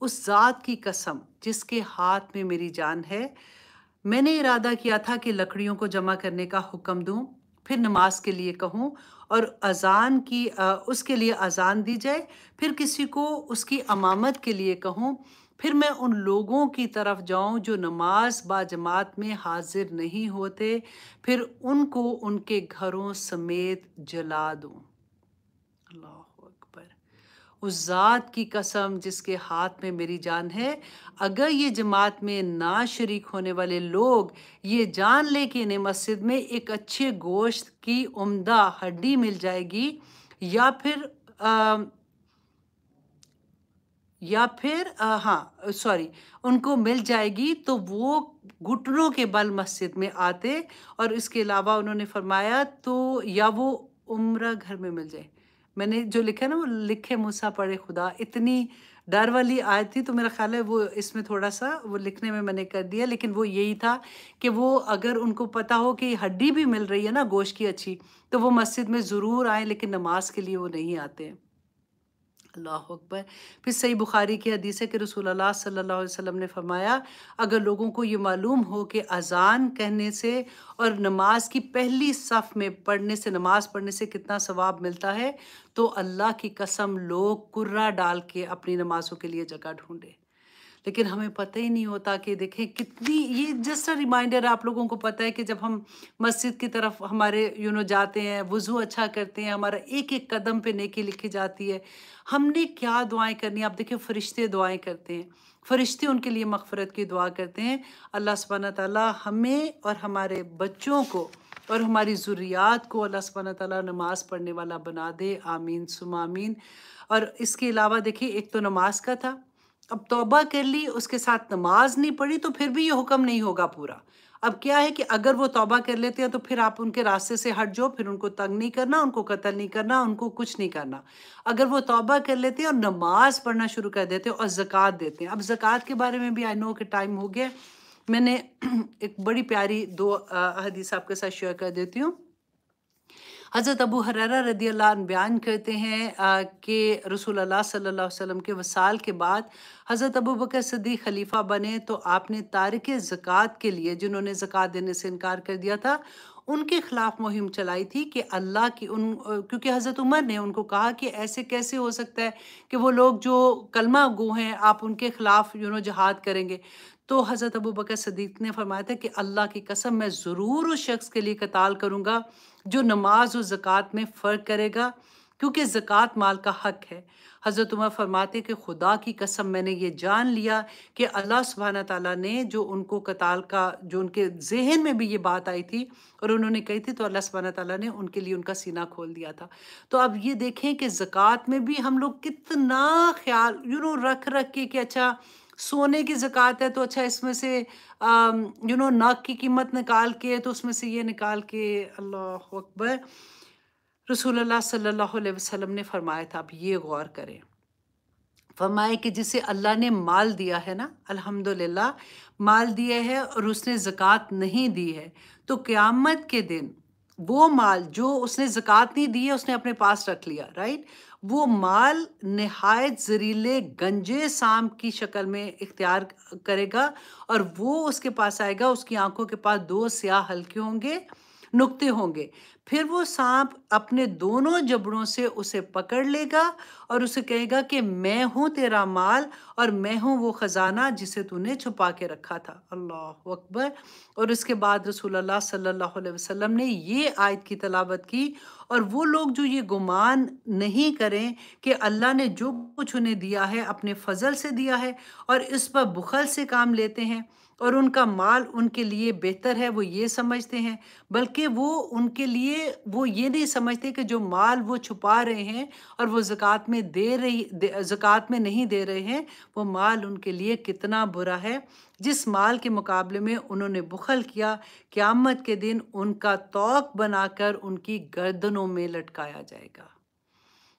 उस ज़ात की कसम जिसके हाथ में मेरी जान है मैंने इरादा किया था कि लकड़ियों को जमा करने का हुक्म दूँ फिर नमाज के लिए कहूँ और अजान की उसके लिए अजान दी जाए फिर किसी को उसकी अमामत के लिए कहूँ फिर मैं उन लोगों की तरफ जाऊं जो नमाज बाजमात में हाजिर नहीं होते फिर उनको उनके घरों समेत जला दूं अल्लाह अकबर उस ज़ात की कसम जिसके हाथ में मेरी जान है अगर ये जमात में ना शरीक होने वाले लोग ये जान ले कि इन्हें मस्जिद में एक अच्छे गोश्त की उम्दा हड्डी मिल जाएगी या फिर आ, या फिर आ, हाँ सॉरी उनको मिल जाएगी तो वो घुटनों के बल मस्जिद में आते और इसके अलावा उन्होंने फरमाया तो या वो उम्र घर में मिल जाए मैंने जो लिखा ना वो लिखे मूसा पड़े खुदा इतनी डर वाली आयत थी तो मेरा ख्याल है वो इसमें थोड़ा सा वो लिखने में मैंने कर दिया लेकिन वो यही था कि वो अगर उनको पता हो कि हड्डी भी मिल रही है ना गोश्त की अच्छी तो वो मस्जिद में ज़रूर आए लेकिन नमाज के लिए वो नहीं आते हैं अल्लाह अकबर फिर सही बुखारी की हदीस है कि रसूल सल्ला वसम ने फरमाया अगर लोगों को ये मालूम हो कि अजान कहने से और नमाज की पहली सफ़ में पढ़ने से नमाज पढ़ने से कितना सवाब मिलता है तो अल्लाह की कसम लोग कुर्रा डाल के अपनी नमाज़ों के लिए जगह ढूँढें लेकिन हमें पता ही नहीं होता कि देखें कितनी ये जस्ट अ रिमाइंडर आप लोगों को पता है कि जब हम मस्जिद की तरफ हमारे यू नो जाते हैं वज़ू अच्छा करते हैं हमारा एक एक कदम पे नेकी लिखी जाती है हमने क्या दुआएं करनी आप देखिए फरिश्ते दुआएं करते हैं फरिश्ते उनके लिए मफफ़रत की दुआ करते हैं अल्लाह सुबहाना तला हमें और हमारे बच्चों को और हमारी ज़ुरियात को अल्लाह सुबहाना तला नमाज़ पढ़ने वाला बना दे आमीन सुमामीन और इसके अलावा देखिए एक तो नमाज का था अब तोबा कर ली उसके साथ नमाज नहीं पढ़ी तो फिर भी ये हुक्म नहीं होगा पूरा अब क्या है कि अगर वो तोबा कर लेते हैं तो फिर आप उनके रास्ते से हट जाओ फिर उनको तंग नहीं करना उनको कत्ल नहीं करना उनको कुछ नहीं करना अगर वो तोबा कर लेते हैं और नमाज पढ़ना शुरू कर देते हैं और ज़क़़त देते हैं अब ज़क़़त के बारे में भी आई नो कि टाइम हो गया मैंने एक बड़ी प्यारी दो हदीस आपके साथ शेयर कर देती हूँ हज़रत अबू हरारा रदी अल्लाह बयान करते हैं कि रसूल अल्लाह सल्लल्लाहु अलैहि वसल्लम के वसाल के बाद हज़रत अबू बकर सदी खलीफा बने तो आपने तारक ज़क़़त के लिए जिन्होंने ज़क़़त देने से इनकार कर दिया था उनके खिलाफ मुहिम चलाई थी कि अल्लाह की उन क्योंकि हज़रत उमर ने उनको कहा कि ऐसे कैसे हो सकता है कि वो लोग जो कलमा गो हैं आप उनके खिलाफ यू नो जहाद करेंगे तो हज़रत अबू बकर सदीक ने फरमाया था कि अल्लाह की कसम मैं ज़रूर उस शख्स के लिए कताल करूँगा जो नमाज और ज़क़़त में फ़र्क करेगा क्योंकि ज़क़़त माल का हक है हज़रत उमर फरमाते कि खुदा की कसम मैंने ये जान लिया कि अल्लाह सुबहाना ताला ने जो उनको कताल का जो उनके जहन में भी ये बात आई थी और उन्होंने कही थी तो अल्लाह सुबहाना ताली ने उनके लिए उनका सीना खोल दिया था तो अब ये देखें कि ज़क़़त में भी हम लोग कितना ख्याल यू नो रख रख के कि अच्छा सोने की जक़ात है तो अच्छा इसमें से यू नो नाक की कीमत निकाल के तो उसमें से ये निकाल के अल्लाह अकबर रसूलुल्लाह सल्लल्लाहु अलैहि वसल्लम ने फरमाया था आप ये गौर करें फरमाए कि जिसे अल्लाह ने माल दिया है ना अल्हम्दुलिल्लाह माल दिया है और उसने ज़क़़त नहीं दी है तो क़्यामत के दिन वो माल जो उसने ज़क़़त नहीं दी है उसने अपने पास रख लिया राइट वो माल नहायत जरीले गंजे सांप की शक्ल में इख्तियार करेगा और वो उसके पास आएगा उसकी आंखों के पास दो स्याह हल्के होंगे नुकते होंगे फिर वो सांप अपने दोनों जबड़ों से उसे पकड़ लेगा और उसे कहेगा कि मैं हूँ तेरा माल और मैं हूँ वो ख़जाना जिसे तूने छुपा के रखा था अल्लाह अकबर और उसके बाद रसूल अल्लाह सल्लल्लाहु अलैहि वसल्लम ने ये आयत की तलावत की और वो लोग जो ये गुमान नहीं करें कि अल्लाह ने जो कुछ उन्हें दिया है अपने फजल से दिया है और इस पर बुखल से काम लेते हैं और उनका माल उनके लिए बेहतर है वो ये समझते हैं बल्कि वो उनके लिए वो ये नहीं समझते कि जो माल वो छुपा रहे हैं और वो ज़क़़त में दे रही ज़क़़त में नहीं दे रहे हैं वो माल उनके लिए कितना बुरा है जिस माल के मुकाबले में उन्होंने बुखल किया क़्यामत के दिन उनका तोक बनाकर उनकी गर्दनों में लटकाया जाएगा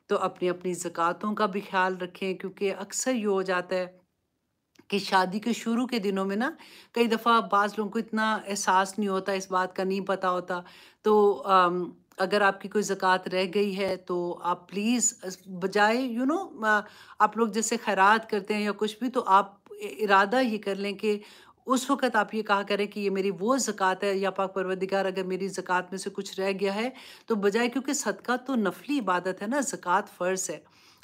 तो अपनी अपनी ज़क़ातों का भी ख्याल रखें क्योंकि अक्सर ये हो जाता है कि शादी के शुरू के दिनों में ना कई दफ़ा बाज़ लोगों को इतना एहसास नहीं होता इस बात का नहीं पता होता तो आम, अगर आपकी कोई ज़क़़त रह गई है तो आप प्लीज़ बजाय यू नो आप लोग जैसे खैरात करते हैं या कुछ भी तो आप इरादा ये कर लें कि उस वक़्त आप ये कहा करें कि ये मेरी वो ज़क़़त है या पाक परवदिगार अगर मेरी ज़क़़त में से कुछ रह गया है तो बजाय क्योंकि सदका तो नफली इबादत है ना ज़क़़त फ़र्ज़ है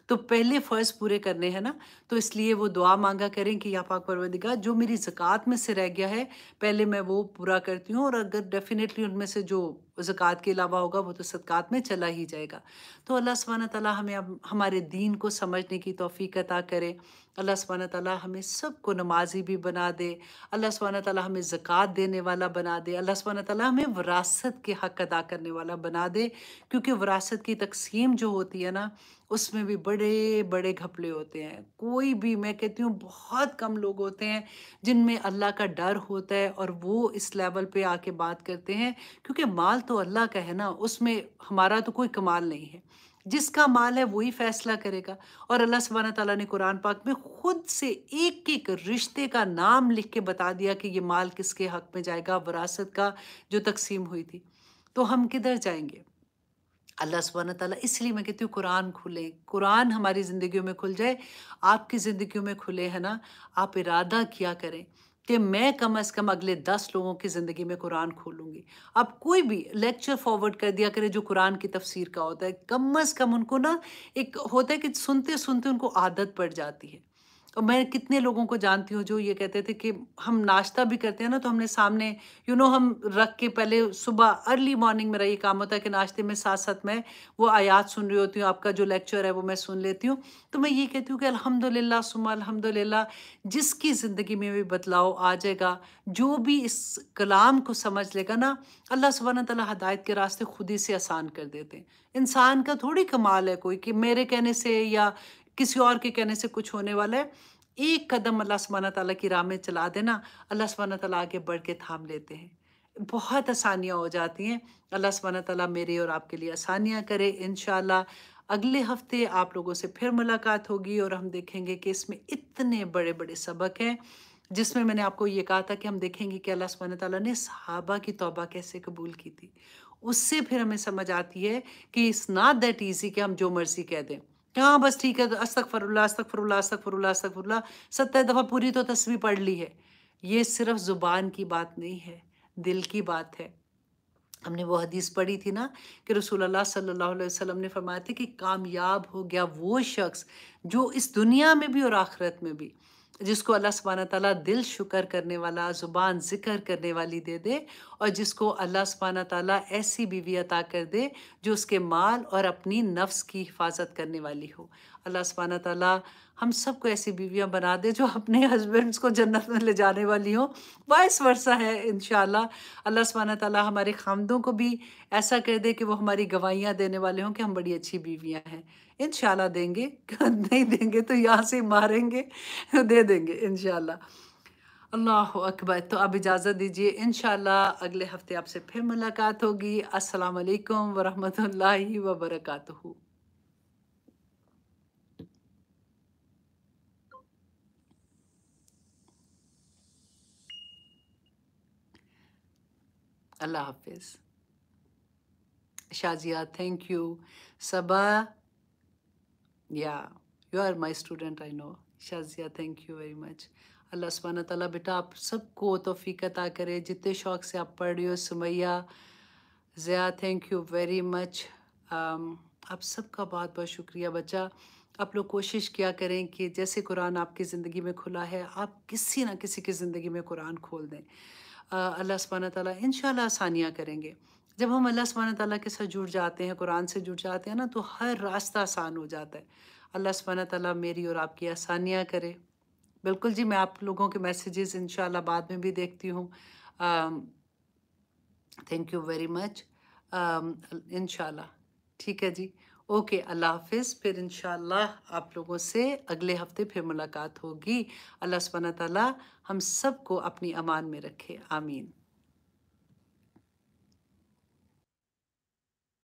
तो पहले फ़र्ज़ पूरे करने हैं ना तो इसलिए वो दुआ मांगा करें कि या पाक परवदिगा जो मेरी ज़क़़त में से रह गया है पहले मैं वो पूरा करती हूँ और अगर डेफिनेटली उनमें से जो ज़क़़त के अलावा होगा वो तो सदक़ात में चला ही जाएगा तो अल्लाह सुबहाना ताली हमें अब हमारे दीन को समझने की तोफ़ी अता करे अल्लाह सुबहाना ताली हमें सबको नमाजी भी बना दे अल्लाह सुबहाना ताली हमें ज़क़़त देने वाला बना दे अल्लाह सुबहाना ताली हमें विरासत के हक़ अदा करने वाला बना दे क्योंकि विरासत की तकसीम जो होती है ना उसमें भी बड़े बड़े घपले होते हैं कोई कोई भी मैं कहती हूँ बहुत कम लोग होते हैं जिनमें अल्लाह का डर होता है और वो इस लेवल पे आके बात करते हैं क्योंकि माल तो अल्लाह का है ना उसमें हमारा तो कोई कमाल नहीं है जिसका माल है वही फैसला करेगा और अल्लाह सब तला ने कुरान पाक में ख़ुद से एक एक रिश्ते का नाम लिख के बता दिया कि ये माल किसके हक में जाएगा वरासत का जो तकसीम हुई थी तो हम किधर जाएंगे अल्लाह सुबहान ताला इसलिए मैं कहती हूँ कुरान खुले कुरान हमारी ज़िंदगी में खुल जाए आपकी ज़िंदगी में खुले है ना आप इरादा किया करें कि मैं कम अज़ कम अगले दस लोगों की ज़िंदगी में कुरान खोलूँगी अब कोई भी लेक्चर फॉरवर्ड कर दिया करे जो कुरान की तफसीर का होता है कम अज़ कम उनको ना एक होता है कि सुनते सुनते उनको आदत पड़ जाती है तो मैं कितने लोगों को जानती हूँ जो ये कहते थे कि हम नाश्ता भी करते हैं ना तो हमने सामने यू you नो know, हम रख के पहले सुबह अर्ली मॉर्निंग मेरा ये काम होता है कि नाश्ते में साथ साथ मैं वो आयात सुन रही होती हूँ आपका जो लेक्चर है वो मैं सुन लेती हूँ तो मैं ये कहती हूँ कि अलहमदिल्ला सुमा अलहमदिल्ला जिसकी ज़िंदगी में भी बदलाव आ जाएगा जो भी इस कलाम को समझ लेगा ना अल्लाह सुबह तला हदायत के रास्ते खुद ही से आसान कर देते हैं इंसान का थोड़ी कमाल है कोई कि मेरे कहने से या किसी और के कहने से कुछ होने वाला है एक कदम अल्लाह सुबहाना तला की राह में चला देना अल्लाह सुबहाना तला आगे बढ़ के थाम लेते हैं बहुत आसानियाँ हो जाती हैं अल्लाह सुबहाना तला मेरे और आपके लिए आसानियाँ करे इन अगले हफ्ते आप लोगों से फिर मुलाकात होगी और हम देखेंगे कि इसमें इतने बड़े बड़े सबक हैं जिसमें मैंने आपको ये कहा था कि हम देखेंगे कि अल्लाह सुबहाना तला ने सहाबा की तौबा कैसे कबूल की थी उससे फिर हमें समझ आती है कि इस नॉट दैट ईजी कि हम जो मर्ज़ी कह दें हाँ बस ठीक है तो अस्तक फरुल्ला अस्तक फरुल्ला अस्तक फरुल्ला अस्तक फरुल्ला सत्तर दफ़ा पूरी तो तस्वीर पढ़ ली है ये सिर्फ ज़ुबान की बात नहीं है दिल की बात है हमने वो हदीस पढ़ी थी ना कि रसूल सल्लल्लाहु अलैहि वसल्लम ने फरमाया था कि कामयाब हो गया वो शख्स जो इस दुनिया में भी और आखिरत में भी जिसको अल्लाह सुबहाना ताला दिल शुक्र करने वाला ज़ुबान ज़िक्र करने वाली दे दे और जिसको अल्लाह सुबहाना ताला ऐसी बीवी अता कर दे जो उसके माल और अपनी नफ्स की हिफाजत करने वाली हो अल्लाह सुबहाना ताला हम सबको ऐसी बीवियाँ बना दे जो अपने हस्बैंड्स को जन्नत में ले जाने वाली हों वाइस वर्षा है इन अल्लाह सुबहाना ताला हमारे खामदों को भी ऐसा कह दे कि वो हमारी गवाहियाँ देने वाले हों कि हम बड़ी अच्छी बीवियाँ हैं इन देंगे नहीं देंगे तो यहाँ से मारेंगे दे देंगे इन अल्लाह अकबर तो अब इजाज़त दीजिए इन अगले हफ्ते आपसे फिर मुलाकात होगी असलकम वरहमल वबरकू अल्लाह हाफिज़ शाजिया थैंक यू सबा या you are my student I know Shazia thank you very much Allah सुबहाना तला बेटा आप सबको तोफ़ीक अता करे जितने शौक़ से आप पढ़ रहे हो Sumaiya Zia thank you very much आप सबका बहुत बहुत शुक्रिया बच्चा आप लोग कोशिश किया करें कि जैसे कुरान आपकी ज़िंदगी में खुला है आप किसी ना किसी की ज़िंदगी में कुरान खोल दें अल्लाह सुबहाना ताली इन आसानियाँ करेंगे जब हम अल्लाह सुबहाना ताली के साथ जुड़ जाते हैं कुरान से जुड़ जाते हैं ना तो हर रास्ता आसान हो जाता है अल्लाह सुबहाना ताली मेरी और आपकी आसानियाँ करे बिल्कुल जी मैं आप लोगों के मैसेजेस इन बाद में भी देखती हूँ थैंक यू वेरी मच इन ठीक है जी ओके अल्लाह हाफिज़ फिर इन आप लोगों से अगले हफ्ते फिर मुलाकात होगी अल्लाह सुबहाना ताला हम सबको अपनी अमान में रखे आमीन